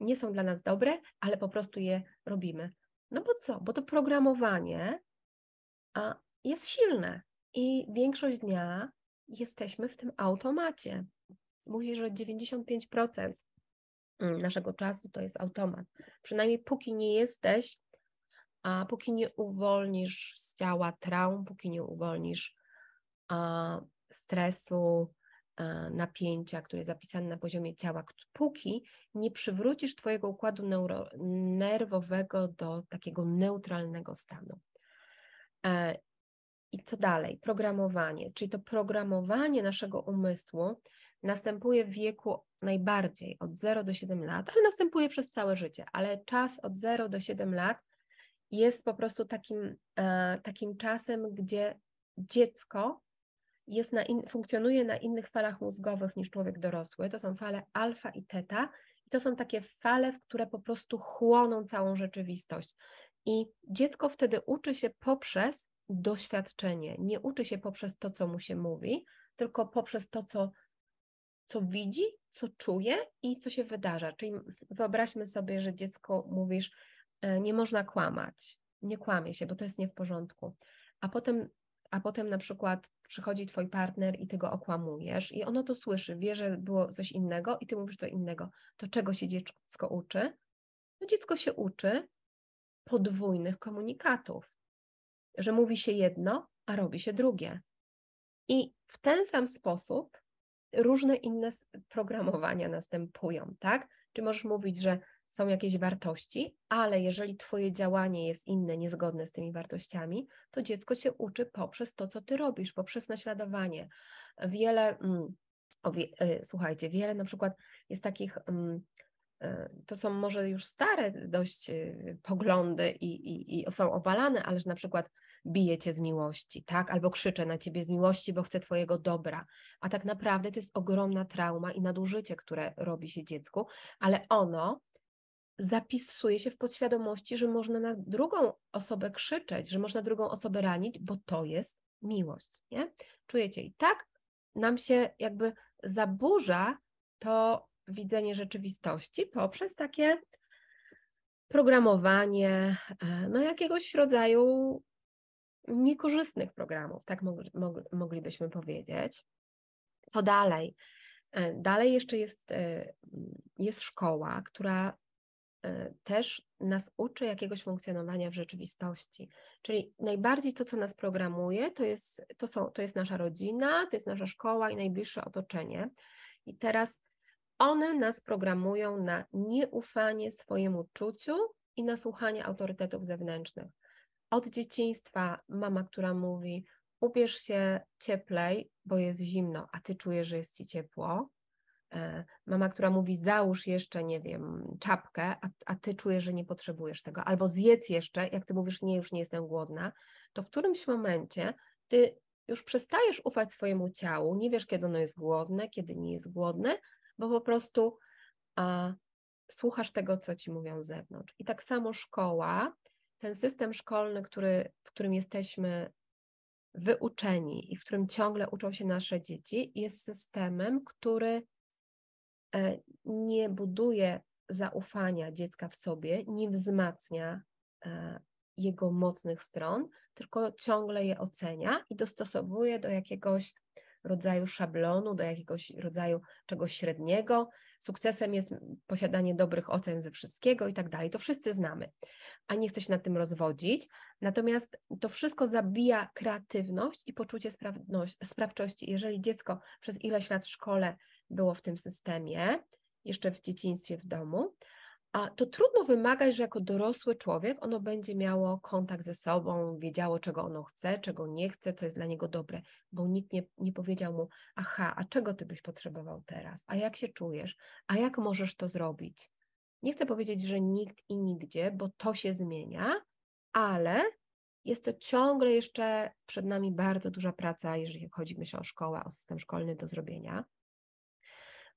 Speaker 1: nie są dla nas dobre, ale po prostu je robimy. No bo co? Bo to programowanie jest silne i większość dnia jesteśmy w tym automacie. Mówi, że 95% naszego czasu to jest automat. Przynajmniej póki nie jesteś, a póki nie uwolnisz z ciała traum, póki nie uwolnisz a, stresu, E, napięcia, które jest zapisane na poziomie ciała, póki nie przywrócisz Twojego układu neuro, nerwowego do takiego neutralnego stanu. E, I co dalej? Programowanie, czyli to programowanie naszego umysłu następuje w wieku najbardziej od 0 do 7 lat, ale następuje przez całe życie, ale czas od 0 do 7 lat jest po prostu takim, e, takim czasem, gdzie dziecko jest na in, funkcjonuje na innych falach mózgowych niż człowiek dorosły. To są fale alfa i teta. I to są takie fale, w które po prostu chłoną całą rzeczywistość. I dziecko wtedy uczy się poprzez doświadczenie. Nie uczy się poprzez to, co mu się mówi, tylko poprzez to, co, co widzi, co czuje i co się wydarza. Czyli wyobraźmy sobie, że dziecko mówisz, e, nie można kłamać, nie kłamie się, bo to jest nie w porządku. A potem, a potem na przykład przychodzi twój partner i ty go okłamujesz i ono to słyszy, wie, że było coś innego i ty mówisz co innego, to czego się dziecko uczy? No dziecko się uczy podwójnych komunikatów, że mówi się jedno, a robi się drugie. I w ten sam sposób różne inne programowania następują, tak? Czy możesz mówić, że są jakieś wartości, ale jeżeli Twoje działanie jest inne, niezgodne z tymi wartościami, to dziecko się uczy poprzez to, co Ty robisz, poprzez naśladowanie. Wiele, mm, wie, y, słuchajcie, wiele na przykład jest takich. Mm, e, to są może już stare dość e, poglądy i, i, i są obalane, ale że na przykład bije cię z miłości, tak? Albo krzyczę na ciebie z miłości, bo chcę twojego dobra. A tak naprawdę to jest ogromna trauma i nadużycie, które robi się dziecku, ale ono zapisuje się w podświadomości, że można na drugą osobę krzyczeć, że można drugą osobę ranić, bo to jest miłość, nie? Czujecie? I tak nam się jakby zaburza to widzenie rzeczywistości poprzez takie programowanie e, no jakiegoś rodzaju niekorzystnych programów, tak moglibyśmy powiedzieć. Co dalej? E, dalej jeszcze jest, e, jest szkoła, która Y, też nas uczy jakiegoś funkcjonowania w rzeczywistości. Czyli najbardziej to, co nas programuje, to jest, to są, to jest nasza rodzina, to jest nasza szkoła i najbliższe otoczenie. I teraz one nas programują na nieufanie swojemu czuciu i na słuchanie autorytetów zewnętrznych. Od dzieciństwa mama, która mówi: Ubierz się cieplej, bo jest zimno, a ty czujesz, że jest ci ciepło. E, mama, która mówi załóż jeszcze, nie wiem, czapkę, a, a, ty czujesz, że nie potrzebujesz tego, albo zjedz jeszcze, jak ty mówisz, nie, już nie jestem głodna, to w którymś momencie ty już przestajesz ufać swojemu ciału, nie wiesz, kiedy ono jest głodne, kiedy nie jest głodne, bo po prostu a, słuchasz tego, co ci mówią z zewnątrz. I tak samo szkoła, ten system szkolny, który, w którym jesteśmy wyuczeni i w którym ciągle uczą się nasze dzieci, jest systemem, który E, nie buduje zaufania dziecka w sobie, nie wzmacnia e, jego mocnych stron, tylko ciągle je ocenia i dostosowuje do jakiegoś rodzaju szablonu, do jakiegoś rodzaju czegoś średniego. Sukcesem jest posiadanie dobrych ocen ze wszystkiego i tak dalej. To wszyscy znamy, a nie chce się nad tym rozwodzić. Natomiast to wszystko zabija kreatywność i poczucie sprawczości. Jeżeli dziecko przez ileś lat w szkole było w tym systemie, jeszcze w dzieciństwie, w domu, a to trudno wymagać, że jako dorosły człowiek ono będzie miało kontakt ze sobą, wiedziało, czego ono chce, czego nie chce, co jest dla niego dobre, bo nikt nie, nie powiedział mu, aha, a czego ty byś potrzebował teraz, a jak się czujesz, a jak możesz to zrobić. Nie chcę powiedzieć, że nikt i nigdzie, bo to się zmienia, ale jest to ciągle jeszcze przed nami bardzo duża praca, jeżeli chodzi myślę o szkołę, o system szkolny do zrobienia.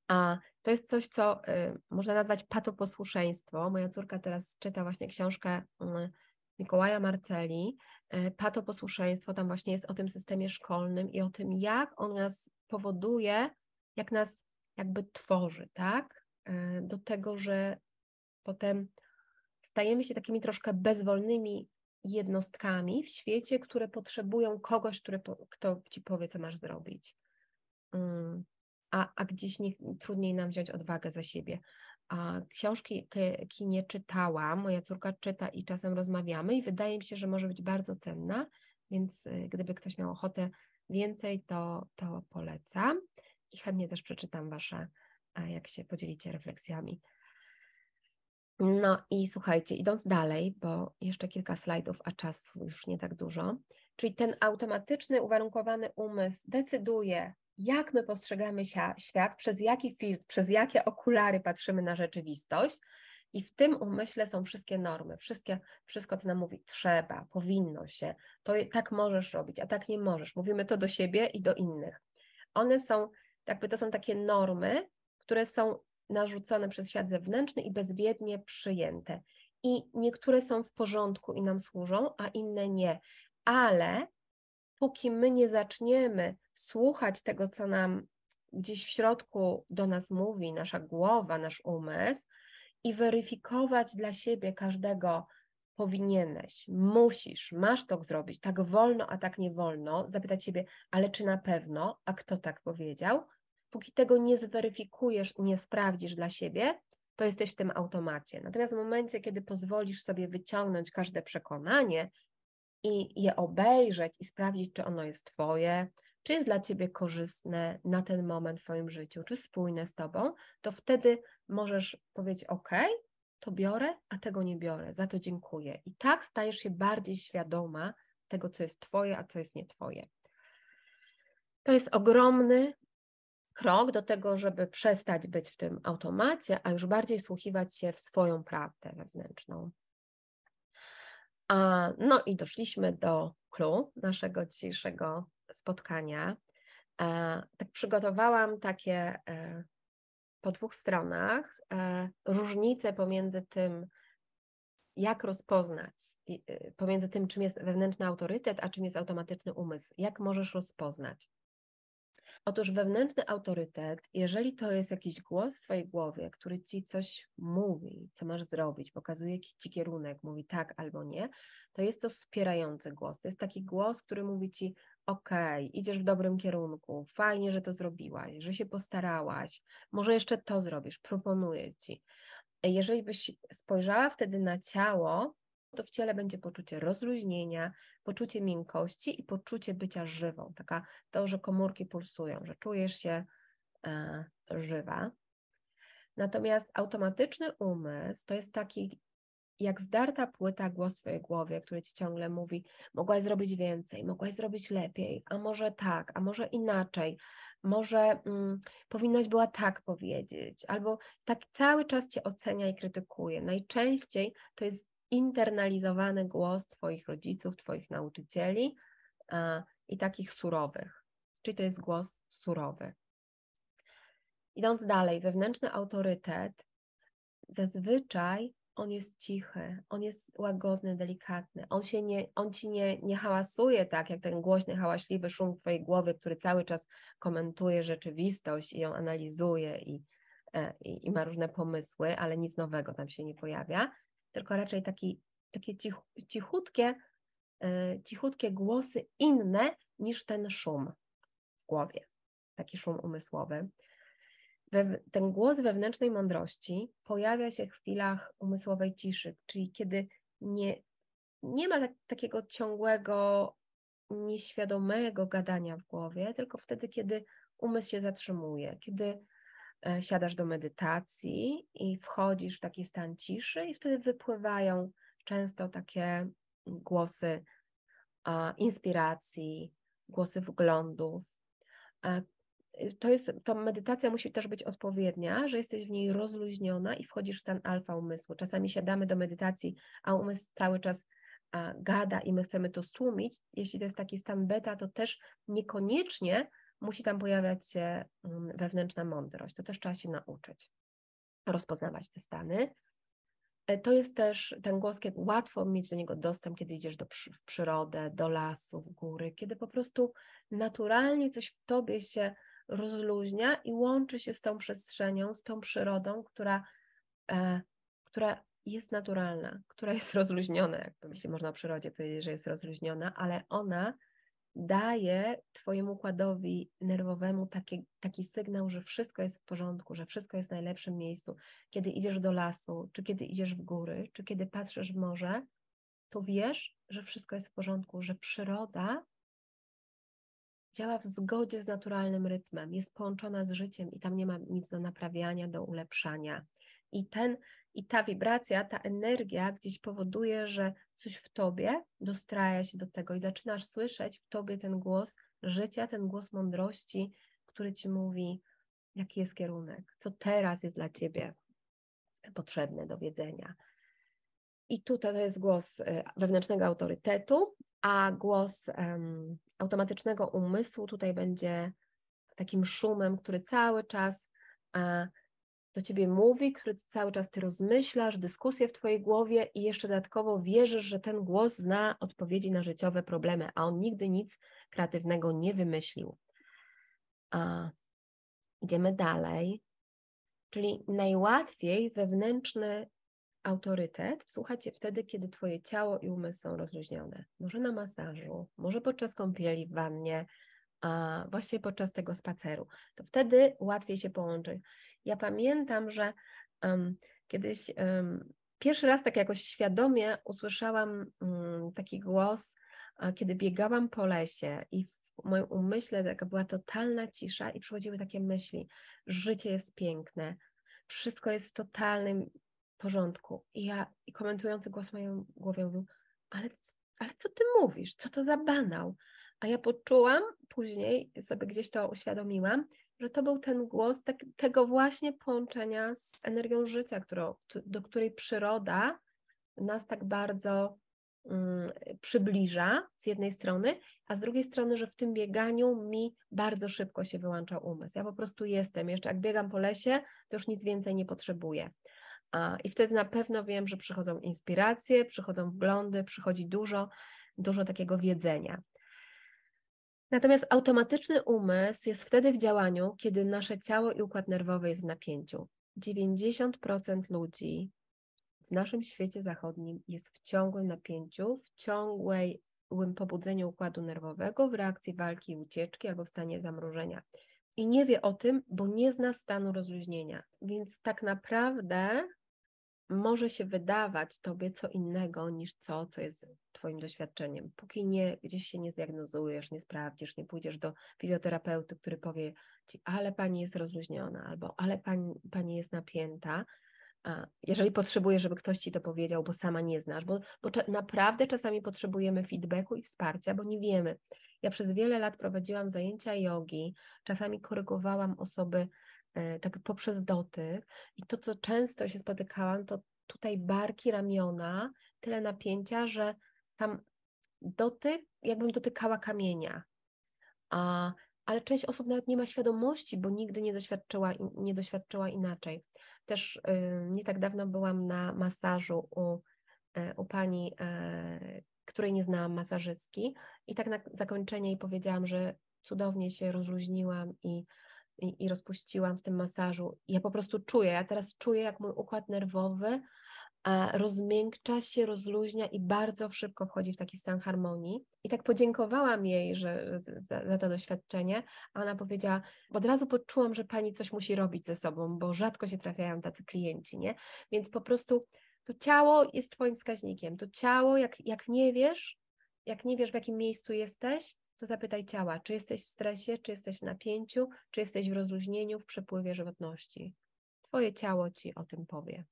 Speaker 1: A to jest coś, co y, można nazwać patoposłuszeństwo. Moja córka teraz czyta właśnie książkę mm, Mikołaja Marceli, y, patoposłuszeństwo, tam właśnie jest o tym systemie szkolnym i o tym, jak on nas powoduje, jak nas jakby tworzy, tak? Y, do tego, że potem stajemy się takimi troszkę bezwolnymi jednostkami w świecie, które potrzebują kogoś, który, kto ci powie, co masz zrobić. Mm a, a gdzieś nie, trudniej nam wziąć odwagę za siebie. A książki ki nie czytałam, moja córka czyta i czasem rozmawiamy i wydaje mi się, że może być bardzo cenna, więc y, gdyby ktoś miał ochotę więcej, to, to polecam i chętnie też przeczytam Wasze, jak się podzielicie refleksjami. No i słuchajcie, idąc dalej, bo jeszcze kilka slajdów, a czasu już nie tak dużo, czyli ten automatyczny, uwarunkowany umysł decyduje jak my postrzegamy świat, przez jaki filtr, przez jakie okulary patrzymy na rzeczywistość. I w tym umyśle są wszystkie normy, wszystkie, wszystko, co nam mówi trzeba, powinno się, to tak możesz robić, a tak nie możesz. Mówimy to do siebie i do innych. One są, jakby to są takie normy, które są narzucone przez świat zewnętrzny i bezwiednie przyjęte. I niektóre są w porządku i nam służą, a inne nie. Ale póki my nie zaczniemy słuchać tego, co nam gdzieś w środku do nas mówi, nasza głowa, nasz umysł, i weryfikować dla siebie każdego, powinieneś, musisz, masz to zrobić, tak wolno, a tak nie wolno, zapytać siebie, ale czy na pewno, a kto tak powiedział? Póki tego nie zweryfikujesz, nie sprawdzisz dla siebie, to jesteś w tym automacie. Natomiast w momencie, kiedy pozwolisz sobie wyciągnąć każde przekonanie i je obejrzeć i sprawdzić, czy ono jest Twoje, czy jest dla Ciebie korzystne na ten moment w Twoim życiu, czy spójne z Tobą, to wtedy możesz powiedzieć: OK, to biorę, a tego nie biorę, za to dziękuję. I tak stajesz się bardziej świadoma tego, co jest Twoje, a co jest nie Twoje. To jest ogromny krok do tego, żeby przestać być w tym automacie, a już bardziej wsłuchiwać się w swoją prawdę wewnętrzną. No i doszliśmy do clue naszego dzisiejszego spotkania. E, tak przygotowałam takie e, po dwóch stronach e, różnice pomiędzy tym, jak rozpoznać, y, pomiędzy tym, czym jest wewnętrzny autorytet, a czym jest automatyczny umysł. Jak możesz rozpoznać? Otóż wewnętrzny autorytet, jeżeli to jest jakiś głos w Twojej głowie, który Ci coś mówi, co masz zrobić, pokazuje Ci kierunek, mówi tak albo nie, to jest to wspierający głos. To jest taki głos, który mówi Ci, OK, idziesz w dobrym kierunku, fajnie, że to zrobiłaś, że się postarałaś, może jeszcze to zrobisz, proponuję ci. Jeżeli byś spojrzała wtedy na ciało, to w ciele będzie poczucie rozluźnienia, poczucie miękkości i poczucie bycia żywą. Taka to, że komórki pulsują, że czujesz się e, żywa. Natomiast automatyczny umysł to jest taki jak zdarta płyta głos w twojej głowie, który ci ciągle mówi: mogłaś zrobić więcej, mogłaś zrobić lepiej, a może tak, a może inaczej, może mm, powinnaś była tak powiedzieć, albo tak cały czas cię ocenia i krytykuje. Najczęściej to jest internalizowany głos Twoich rodziców, Twoich nauczycieli e, i takich surowych. Czyli to jest głos surowy. Idąc dalej, wewnętrzny autorytet zazwyczaj on jest cichy, on jest łagodny, delikatny, on, się nie, on ci nie, nie hałasuje tak, jak ten głośny, hałaśliwy szum w twojej głowy, który cały czas komentuje rzeczywistość i ją analizuje i, e, i, i ma różne pomysły, ale nic nowego tam się nie pojawia tylko raczej taki, takie cich, cichutkie, e, cichutkie głosy inne niż ten szum w głowie, taki szum umysłowy. ten głos wewnętrznej mądrości pojawia się w chwilach umysłowej ciszy, czyli kiedy nie, nie ma tak, takiego ciągłego, nieświadomego gadania w głowie, tylko wtedy, kiedy umysł się zatrzymuje, kiedy E, siadasz do medytacji i wchodzisz w taki stan ciszy, i wtedy wypływają często takie głosy inspiracji, głosy wglądów. E, y, to jest, to medytacja musi też być odpowiednia, że jesteś w niej rozluźniona i wchodzisz w stan alfa umysłu. Czasami siadamy do medytacji, a umysł cały czas gada i my chcemy to stłumić. Jeśli to jest taki stan beta, to też niekoniecznie musi tam pojawiać się mm, wewnętrzna mądrość. To też trzeba się nauczyć, rozpoznawać te stany. E, to jest też ten głos, kiedy łatwo mieć do niego dostęp, kiedy idziesz do, w przyrodę, do w góry, kiedy po prostu naturalnie coś w tobie się rozluźnia i łączy się z tą przestrzenią, z tą przyrodą, która, e, która jest naturalna, która jest [LAUGHS] rozluźniona, jakby się można o przyrodzie powiedzieć, że jest rozluźniona, ale ona daje Twojemu układowi nerwowemu taki, taki sygnał, że wszystko jest w porządku, że wszystko jest w najlepszym miejscu. Kiedy idziesz do lasu, czy kiedy idziesz w góry, czy kiedy patrzysz w morze, to wiesz, że wszystko jest w porządku, że przyroda działa w zgodzie z naturalnym rytmem, jest połączona z życiem i tam nie ma nic do naprawiania, do ulepszania. I ten i ta wibracja, ta energia gdzieś powoduje, że coś w tobie dostraja się do tego i zaczynasz słyszeć w tobie ten głos życia, ten głos mądrości, który ci mówi, jaki jest kierunek, co teraz jest dla ciebie potrzebne do wiedzenia. I tutaj to jest głos y, wewnętrznego autorytetu, a głos um, automatycznego umysłu tutaj będzie takim szumem, który cały czas do ciebie mówi, który cały czas ty rozmyślasz, dyskusje w twojej głowie i jeszcze dodatkowo wierzysz, że ten głos zna odpowiedzi na życiowe problemy, a on nigdy nic kreatywnego nie wymyślił. A, idziemy dalej. Czyli najłatwiej wewnętrzny autorytet wsłuchać się wtedy, kiedy twoje ciało i umysł są rozluźnione. Może na masażu, może podczas kąpieli w wannie, a właśnie podczas tego spaceru. To wtedy łatwiej się połączyć. Ja pamiętam, że um, kiedyś um, pierwszy raz tak jakoś świadomie usłyszałam um, taki głos, kiedy biegałam po lesie i w moim umyśle taka była totalna cisza i przychodziły takie myśli, życie jest piękne, wszystko jest w totalnym porządku. I ja i komentujący głos w mojej głowie mówił, ale, ale co ty mówisz? Co to za banał? A ja poczułam później, sobie gdzieś to uświadomiłam, że to był ten głos tak, tego właśnie połączenia z energią życia, którą, do której przyroda nas tak bardzo mm, przybliża z jednej strony, a z drugiej strony, że w tym bieganiu mi bardzo szybko się wyłącza umysł. Ja po prostu jestem, jeszcze jak biegam po lesie, to już nic więcej nie potrzebuję. A, I wtedy na pewno wiem, że przychodzą inspiracje, przychodzą wglądy, przychodzi dużo, dużo takiego wiedzenia. Natomiast automatyczny umysł jest wtedy w działaniu, kiedy nasze ciało i układ nerwowy jest w napięciu. 90% ludzi w naszym świecie zachodnim jest w ciągłym napięciu, w ciągłym pobudzeniu układu nerwowego, w reakcji walki i ucieczki albo w stanie zamrożenia. I nie wie o tym, bo nie zna stanu rozluźnienia. Więc tak naprawdę może się wydawać tobie co innego niż co, co jest twoim doświadczeniem. Póki nie, gdzieś się nie zdiagnozujesz, nie sprawdzisz, nie pójdziesz do fizjoterapeuty, który powie ci, ale pani jest rozluźniona albo ale pani, pani jest napięta, jeżeli potrzebujesz, żeby ktoś ci to powiedział, bo sama nie znasz, bo, bo cza naprawdę czasami potrzebujemy feedbacku i wsparcia, bo nie wiemy. Ja przez wiele lat prowadziłam zajęcia jogi, czasami korygowałam osoby E, tak poprzez dotyk. I to, co często się spotykałam, to tutaj barki, ramiona, tyle napięcia, że tam dotyk, jakbym dotykała kamienia. A, ale część osób nawet nie ma świadomości, bo nigdy nie doświadczyła, nie doświadczyła inaczej. Też y, nie tak dawno byłam na masażu u, e, u pani, e, której nie znałam masażystki i tak na zakończenie jej powiedziałam, że cudownie się rozluźniłam i i, i rozpuściłam w tym masażu. Ja po prostu czuję, ja teraz czuję, jak mój układ nerwowy rozmiękcza się, rozluźnia i bardzo szybko wchodzi w taki stan harmonii. I tak podziękowałam jej że, za, za, to doświadczenie, a ona powiedziała, bo od razu poczułam, że pani coś musi robić ze sobą, bo rzadko się trafiają tacy klienci, nie? Więc po prostu to ciało jest twoim wskaźnikiem. To ciało, jak, jak nie wiesz, jak nie wiesz, w jakim miejscu jesteś, to zapytaj ciała, czy jesteś w stresie, czy jesteś w napięciu, czy jesteś w rozluźnieniu, w przepływie żywotności. Twoje ciało ci o tym powie.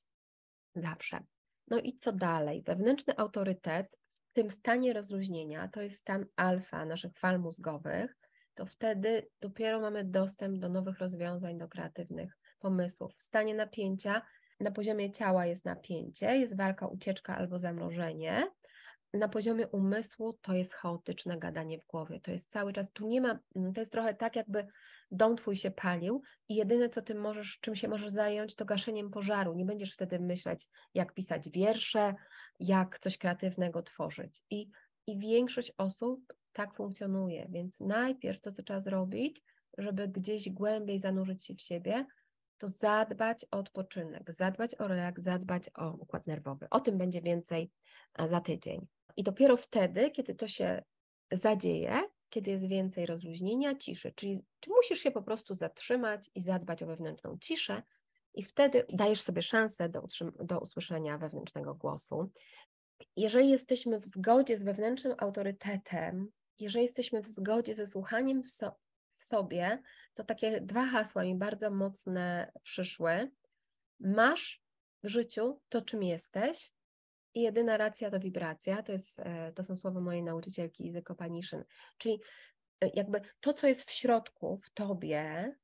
Speaker 1: Zawsze. No i co dalej? Wewnętrzny autorytet w tym stanie rozluźnienia, to jest stan alfa naszych fal mózgowych, to wtedy dopiero mamy dostęp do nowych rozwiązań, do kreatywnych pomysłów. W stanie napięcia na poziomie ciała jest napięcie, jest walka, ucieczka albo zamrożenie, na poziomie umysłu to jest chaotyczne gadanie w głowie. To jest cały czas, tu nie ma, mm, to jest trochę tak, jakby dom twój się palił i jedyne, co ty możesz, czym się możesz zająć, to gaszeniem pożaru. Nie będziesz wtedy myśleć, jak pisać wiersze, jak coś kreatywnego tworzyć. I, i większość osób tak funkcjonuje, więc najpierw to, co trzeba zrobić, żeby gdzieś głębiej zanurzyć się w siebie, to zadbać o odpoczynek, zadbać o relaks, zadbać o układ nerwowy. O tym będzie więcej za tydzień. I dopiero wtedy, kiedy to się zadzieje, kiedy jest więcej rozluźnienia, ciszy, czyli czy musisz się po prostu zatrzymać i zadbać o wewnętrzną ciszę, i wtedy dajesz sobie szansę do, do usłyszenia wewnętrznego głosu. Jeżeli jesteśmy w zgodzie z wewnętrznym autorytetem, jeżeli jesteśmy w zgodzie ze słuchaniem w, so w sobie, to takie dwa hasła mi bardzo mocne przyszły. Masz w życiu to, czym jesteś, i jedyna racja to wibracja. To, jest, e, to są słowa mojej nauczycielki Izy Kopaniszyn. Czyli e, jakby to, co jest w środku, w tobie,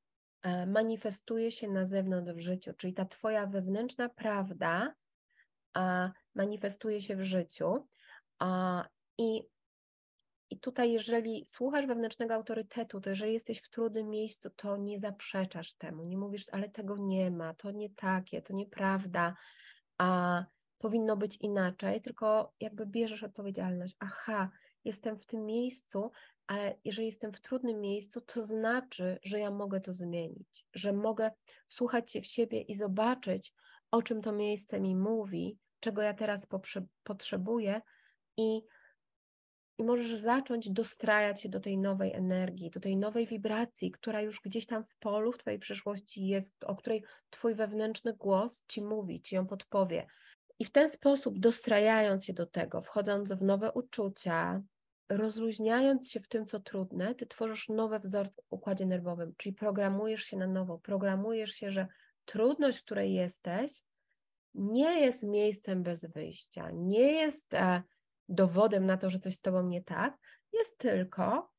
Speaker 1: e, manifestuje się na zewnątrz w życiu. Czyli ta twoja wewnętrzna prawda manifestuje się w życiu. I i tutaj, jeżeli słuchasz wewnętrznego autorytetu, to jeżeli jesteś w trudnym miejscu, to nie zaprzeczasz temu, nie mówisz, ale tego nie ma, to nie takie, to nieprawda. A powinno być inaczej, tylko jakby bierzesz odpowiedzialność. Aha, jestem w tym miejscu, ale jeżeli jestem w trudnym miejscu, to znaczy, że ja mogę to zmienić, że mogę słuchać się w siebie i zobaczyć, o czym to miejsce mi mówi, czego ja teraz potrzebuję i, i możesz zacząć dostrajać się do tej nowej energii, do tej nowej wibracji, która już gdzieś tam w polu w Twojej przyszłości jest, o której Twój wewnętrzny głos Ci mówi, Ci ją podpowie, i w ten sposób dostrajając się do tego, wchodząc w nowe uczucia, rozluźniając się w tym, co trudne, ty tworzysz nowe wzorce w układzie nerwowym, czyli programujesz się na nowo, programujesz się, że trudność, w której jesteś, nie jest miejscem bez wyjścia, nie jest e, dowodem na to, że coś z tobą nie tak, jest tylko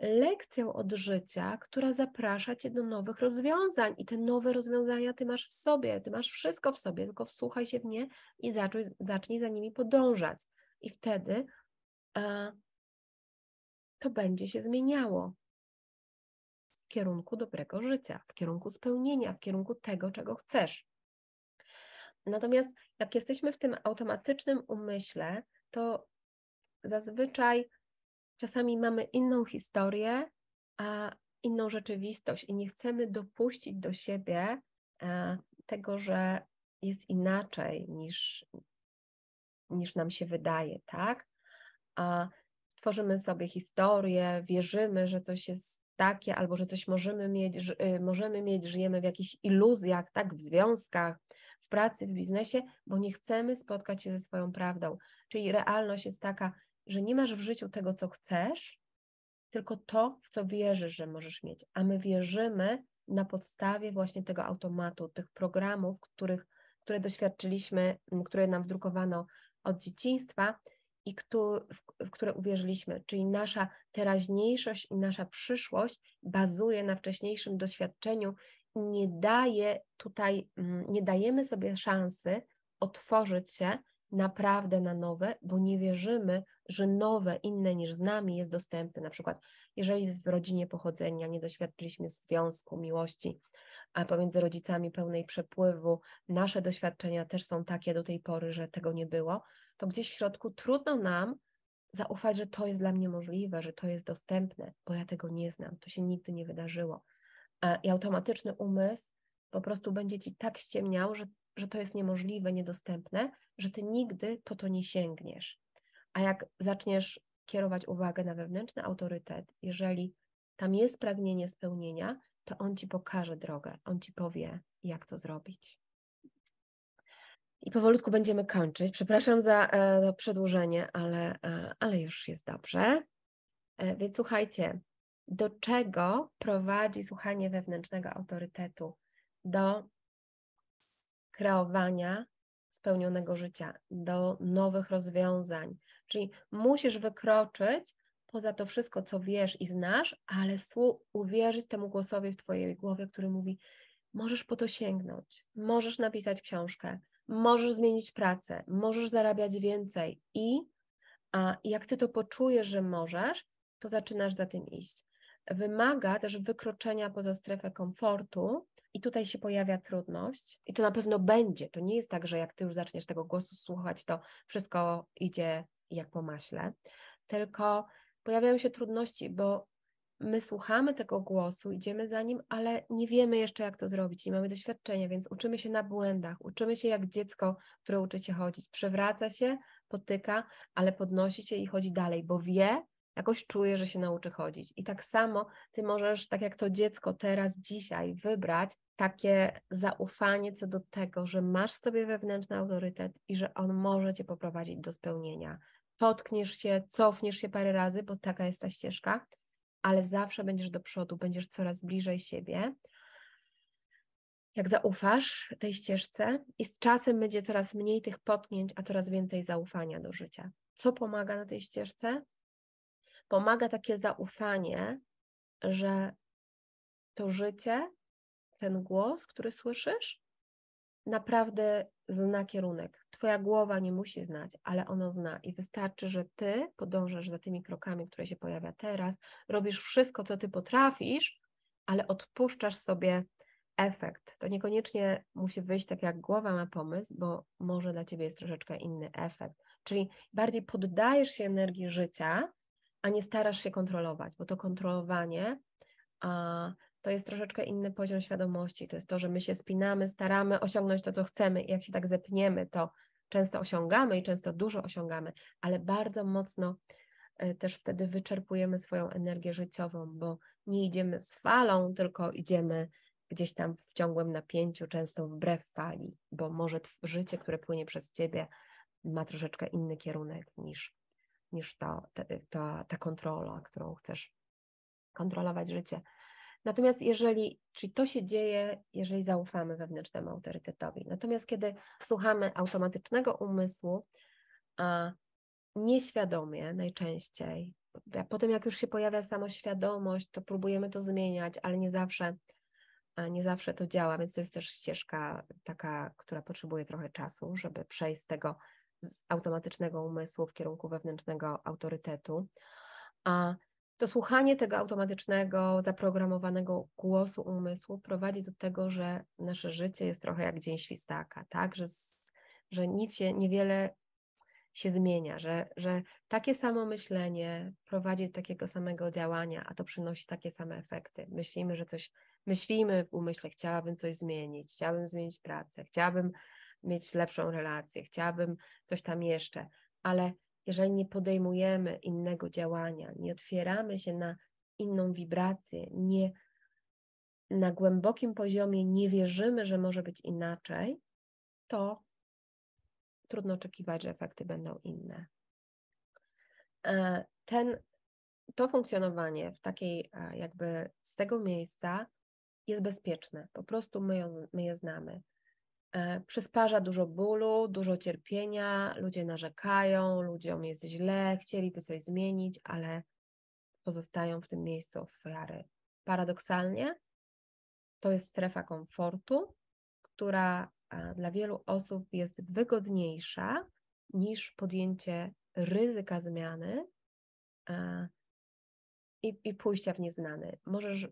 Speaker 1: lekcją od życia, która zaprasza cię do nowych rozwiązań. I te nowe rozwiązania ty masz w sobie, ty masz wszystko w sobie, tylko wsłuchaj się w nie i zacznij, zacznij za nimi podążać. I wtedy e, to będzie się zmieniało w kierunku dobrego życia, w kierunku spełnienia, w kierunku tego, czego chcesz. Natomiast jak jesteśmy w tym automatycznym umyśle, to zazwyczaj Czasami mamy inną historię, a inną rzeczywistość i nie chcemy dopuścić do siebie e, tego, że jest inaczej niż, niż nam się wydaje, tak? A tworzymy sobie historię, wierzymy, że coś jest takie, albo że coś możemy mieć, y, możemy mieć, żyjemy w jakichś iluzjach, tak, w związkach, w pracy, w biznesie, bo nie chcemy spotkać się ze swoją prawdą. Czyli realność jest taka, że nie masz w życiu tego, co chcesz, tylko to, w co wierzysz, że możesz mieć. A my wierzymy na podstawie właśnie tego automatu, tych programów, których, które doświadczyliśmy, które nam wdrukowano od dzieciństwa i który, w, w które uwierzyliśmy. Czyli nasza teraźniejszość i nasza przyszłość bazuje na wcześniejszym doświadczeniu i nie daje tutaj, nie dajemy sobie szansy otworzyć się naprawdę na nowe, bo nie wierzymy, że nowe, inne niż z nami jest dostępne. Na przykład, jeżeli w rodzinie pochodzenia nie doświadczyliśmy związku, miłości, a pomiędzy rodzicami pełnej przepływu, nasze doświadczenia też są takie do tej pory, że tego nie było, to gdzieś w środku trudno nam zaufać, że to jest dla mnie możliwe, że to jest dostępne, bo ja tego nie znam, to się nigdy nie wydarzyło. E, I automatyczny umysł po prostu będzie ci tak ściemniał, że że to jest niemożliwe, niedostępne, że ty nigdy po to nie sięgniesz. A jak zaczniesz kierować uwagę na wewnętrzny autorytet, jeżeli tam jest pragnienie spełnienia, to on ci pokaże drogę, on ci powie, jak to zrobić. I powolutku będziemy kończyć. Przepraszam za e, przedłużenie, ale, e, ale już jest dobrze. E, więc słuchajcie, do czego prowadzi słuchanie wewnętrznego autorytetu? Do kreowania spełnionego życia, do nowych rozwiązań. Czyli musisz wykroczyć poza to wszystko, co wiesz i znasz, ale uwierzyć temu głosowi w Twojej głowie, który mówi: Możesz po to sięgnąć, możesz napisać książkę, możesz zmienić pracę, możesz zarabiać więcej i a jak ty to poczujesz, że możesz, to zaczynasz za tym iść wymaga też wykroczenia poza strefę komfortu. I tutaj się pojawia trudność, i to na pewno będzie. To nie jest tak, że jak ty już zaczniesz tego głosu słuchać, to wszystko idzie jak po maśle, tylko pojawiają się trudności, bo my słuchamy tego głosu, idziemy za nim, ale nie wiemy jeszcze, jak to zrobić, nie mamy doświadczenia, więc uczymy się na błędach, uczymy się jak dziecko, które uczy się chodzić. Przewraca się, potyka, ale podnosi się i chodzi dalej, bo wie, jakoś czuję, że się nauczy chodzić. I tak samo ty możesz, tak jak to dziecko teraz, dzisiaj wybrać takie zaufanie co do tego, że masz w sobie wewnętrzny autorytet i że on może cię poprowadzić do spełnienia. Potkniesz się, cofniesz się parę razy, bo taka jest ta ścieżka, ale zawsze będziesz do przodu, będziesz coraz bliżej siebie jak zaufasz tej ścieżce, i z czasem będzie coraz mniej tych potknięć, a coraz więcej zaufania do życia. Co pomaga na tej ścieżce? pomaga takie zaufanie, że to życie, ten głos, który słyszysz, naprawdę zna kierunek. Twoja głowa nie musi znać, ale ono zna i wystarczy, że ty podążasz za tymi krokami, które się pojawia teraz, robisz wszystko, co ty potrafisz, ale odpuszczasz sobie efekt. To niekoniecznie musi wyjść tak, jak głowa ma pomysł, bo może dla ciebie jest troszeczkę inny efekt. Czyli bardziej poddajesz się energii życia, a nie starasz się kontrolować, bo to kontrolowanie a, to jest troszeczkę inny poziom świadomości. To jest to, że my się spinamy, staramy osiągnąć to, co chcemy. I jak się tak zepniemy, to często osiągamy i często dużo osiągamy, ale bardzo mocno e, też wtedy wyczerpujemy swoją energię życiową, bo nie idziemy z falą, tylko idziemy gdzieś tam w ciągłym napięciu, często wbrew fali, bo może życie, które płynie przez ciebie, ma troszeczkę inny kierunek niż niż ta, ta, ta kontrola, którą chcesz kontrolować życie. Natomiast jeżeli, czyli to się dzieje, jeżeli zaufamy wewnętrznemu autorytetowi. Natomiast kiedy słuchamy automatycznego umysłu, a nieświadomie najczęściej, potem jak już się pojawia samoświadomość, to próbujemy to zmieniać, ale nie zawsze, nie zawsze to działa, więc to jest też ścieżka taka, która potrzebuje trochę czasu, żeby przejść z tego z automatycznego umysłu w kierunku wewnętrznego autorytetu. A to słuchanie tego automatycznego, zaprogramowanego głosu umysłu prowadzi do tego, że nasze życie jest trochę jak dzień świstaka, tak? Że, że nic się, niewiele się zmienia, że, że takie samo myślenie prowadzi do takiego samego działania, a to przynosi takie same efekty. Myślimy, że coś, myślimy w umyśle, chciałabym coś zmienić, chciałabym zmienić pracę, chciałabym mieć lepszą relację, chciałabym coś tam jeszcze, ale jeżeli nie podejmujemy innego działania, nie otwieramy się na inną wibrację, nie na głębokim poziomie nie wierzymy, że może być inaczej, to trudno oczekiwać, że efekty będą inne. E, ten, to funkcjonowanie w takiej, e, jakby z tego miejsca jest bezpieczne. Po prostu my, ją, my je znamy. E, Przysparza dużo bólu, dużo cierpienia, ludzie narzekają, ludziom jest źle, chcieliby coś zmienić, ale pozostają w tym miejscu ofiary. Paradoksalnie to jest strefa komfortu, która e, dla wielu osób jest wygodniejsza niż podjęcie ryzyka zmiany e, i, i pójścia w nieznany. Możesz,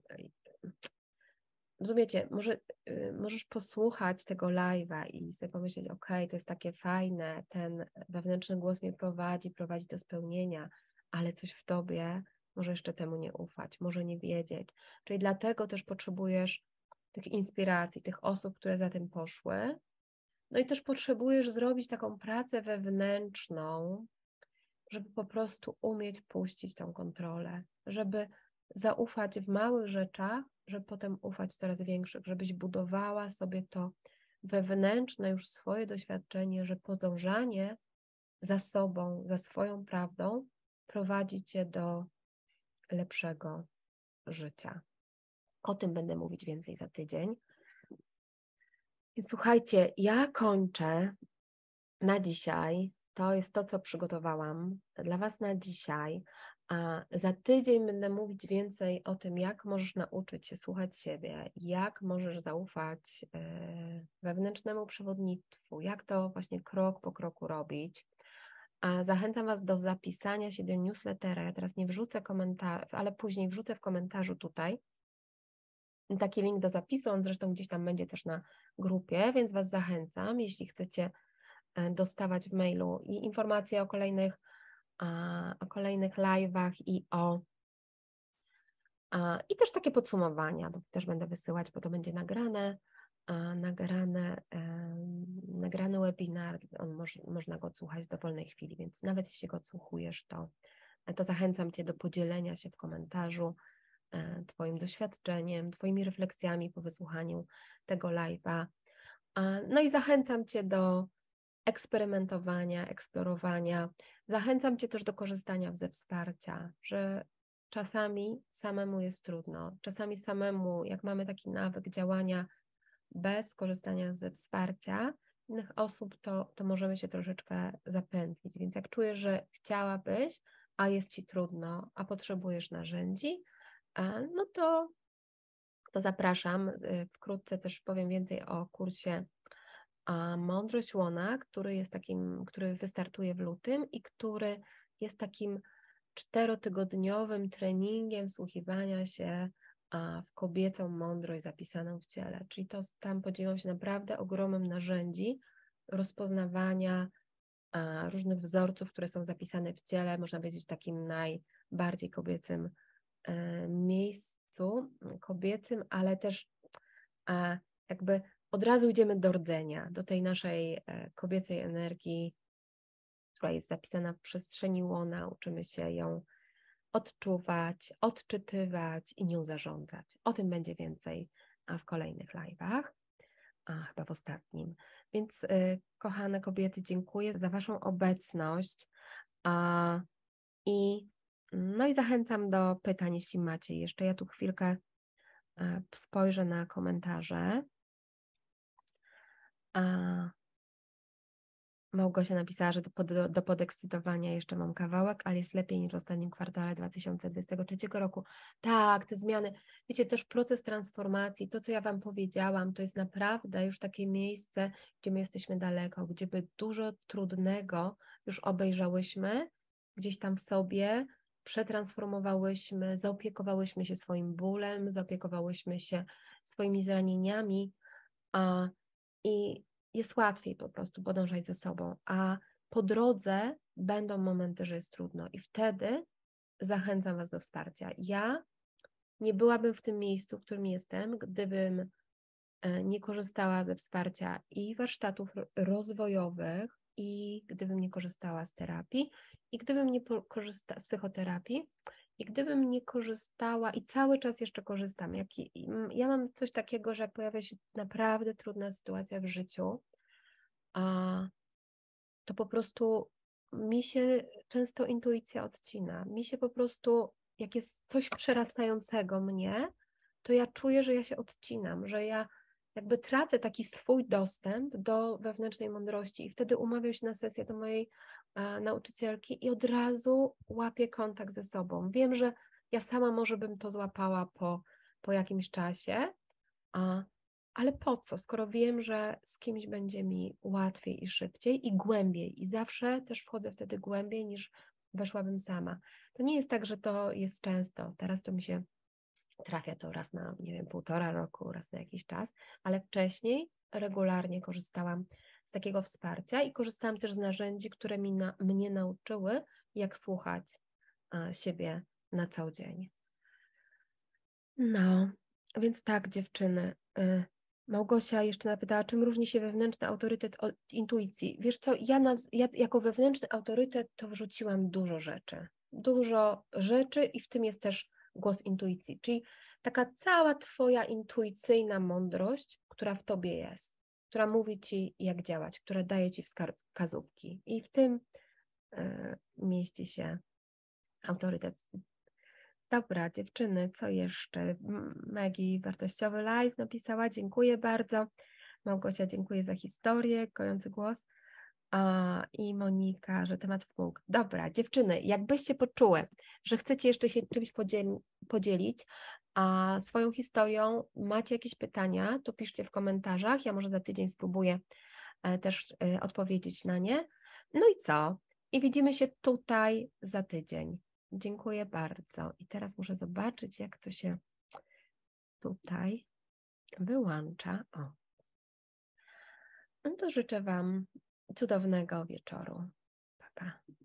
Speaker 1: rozumiecie, może, y, możesz posłuchać tego live'a i sobie pomyśleć, ok, to jest takie fajne, ten wewnętrzny głos mnie prowadzi, prowadzi do spełnienia, ale coś w tobie może jeszcze temu nie ufać, może nie wiedzieć. Czyli dlatego też potrzebujesz tych inspiracji, tych osób, które za tym poszły. No i też potrzebujesz zrobić taką pracę wewnętrzną, żeby po prostu umieć puścić tą kontrolę, żeby zaufać w małych rzeczach, żeby potem ufać coraz większych, żebyś budowała sobie to wewnętrzne już swoje doświadczenie, że podążanie za sobą, za swoją prawdą prowadzi cię do lepszego życia. O tym będę mówić więcej za tydzień. Więc słuchajcie, ja kończę na dzisiaj. To jest to, co przygotowałam dla Was na dzisiaj. A za tydzień będę mówić więcej o tym, jak możesz nauczyć się słuchać siebie, jak możesz zaufać e, wewnętrznemu przewodnictwu, jak to właśnie krok po kroku robić. A zachęcam Was do zapisania się do newslettera. Ja teraz nie wrzucę komentarzy, ale później wrzucę w komentarzu tutaj taki link do zapisu. On zresztą gdzieś tam będzie też na grupie, więc Was zachęcam, jeśli chcecie e, dostawać w mailu i informacje o kolejnych o kolejnych live'ach i o i też takie podsumowania, bo też będę wysyłać, bo to będzie nagrane, nagrane, nagrany webinar, moż, można go odsłuchać w dowolnej chwili, więc nawet jeśli go odsłuchujesz, to, to zachęcam Cię do podzielenia się w komentarzu e, Twoim doświadczeniem, Twoimi refleksjami po wysłuchaniu tego live'a. No i zachęcam Cię do eksperymentowania, eksplorowania, Zachęcam Cię też do korzystania ze wsparcia, że czasami samemu jest trudno, czasami samemu, jak mamy taki nawyk działania bez korzystania ze wsparcia innych osób, to, to możemy się troszeczkę zapętlić. Więc jak czujesz, że chciałabyś, a jest Ci trudno, a potrzebujesz narzędzi, e, no to, to zapraszam. E, wkrótce też powiem więcej o kursie a Mądrość Łona, który jest takim, który wystartuje w lutym i który jest takim czterotygodniowym treningiem słuchiwania się w kobiecą mądrość zapisaną w ciele. Czyli to tam podzieliłam się naprawdę ogromem narzędzi rozpoznawania różnych wzorców, które są zapisane w ciele, można powiedzieć takim najbardziej kobiecym e, miejscu, kobiecym, ale też jakby od razu idziemy do rdzenia, do tej naszej e, kobiecej energii, która jest zapisana w przestrzeni łona, uczymy się ją odczuwać, odczytywać i nią zarządzać. O tym będzie więcej w kolejnych live'ach, a chyba w ostatnim. Więc e, kochane kobiety, dziękuję za Waszą obecność a, i no i zachęcam do pytań, jeśli macie jeszcze. Ja tu chwilkę e, spojrzę na komentarze. A Małgosia napisała, że do, pod, do podekscytowania jeszcze mam kawałek, ale jest lepiej niż w ostatnim kwartale 2023 roku. Tak, te zmiany. Wiecie, też proces transformacji, to co ja Wam powiedziałam, to jest naprawdę już takie miejsce, gdzie my jesteśmy daleko, gdzie by dużo trudnego już obejrzałyśmy gdzieś tam w sobie, przetransformowałyśmy, zaopiekowałyśmy się swoim bólem, zaopiekowałyśmy się swoimi zranieniami. A, I jest łatwiej po prostu podążać ze sobą, a po drodze będą momenty, że jest trudno i wtedy zachęcam Was do wsparcia. Ja nie byłabym w tym miejscu, w którym jestem, gdybym e, nie korzystała ze wsparcia i warsztatów rozwojowych, i gdybym nie korzystała z terapii, i gdybym nie korzystała z psychoterapii, i gdybym nie korzystała i cały czas jeszcze korzystam, jak ja mam coś takiego, że jak pojawia się naprawdę trudna sytuacja w życiu, a to po prostu mi się często intuicja odcina. Mi się po prostu, jak jest coś przerastającego mnie, to ja czuję, że ja się odcinam, że ja jakby tracę taki swój dostęp do wewnętrznej mądrości i wtedy umawiam się na sesję do mojej E, nauczycielki i od razu łapię kontakt ze sobą. Wiem, że ja sama może bym to złapała po, po jakimś czasie, a, ale po co, skoro wiem, że z kimś będzie mi łatwiej i szybciej i głębiej, i zawsze też wchodzę wtedy głębiej niż weszłabym sama. To nie jest tak, że to jest często. Teraz to mi się trafia to raz na, nie wiem, półtora roku, raz na jakiś czas, ale wcześniej regularnie korzystałam z takiego wsparcia i korzystałam też z narzędzi, które mi na, mnie nauczyły, jak słuchać a, siebie na co dzień. No, więc tak, dziewczyny. Y, Małgosia jeszcze napytała, czym różni się wewnętrzny autorytet od intuicji. Wiesz co, ja, ja jako wewnętrzny autorytet to wrzuciłam dużo rzeczy. Dużo rzeczy i w tym jest też głos intuicji, czyli taka cała Twoja intuicyjna mądrość, która w Tobie jest która mówi ci, jak działać, która daje ci wskazówki. I w tym e, mieści się autorytet. Dobra, dziewczyny, co jeszcze? Megi, wartościowy live napisała. Dziękuję bardzo. Małgosia, dziękuję za historię, kojący głos. A, I Monika, że temat w punkt. Dobra, dziewczyny, jakbyście poczuły, że chcecie jeszcze się czymś podzielić, a swoją historią, macie jakieś pytania, to piszcie w komentarzach. Ja może za tydzień spróbuję e, też e, odpowiedzieć na nie. No i co? I widzimy się tutaj za tydzień. Dziękuję bardzo. I teraz muszę zobaczyć, jak to się tutaj wyłącza. O. No to życzę Wam cudownego wieczoru. Pa, pa.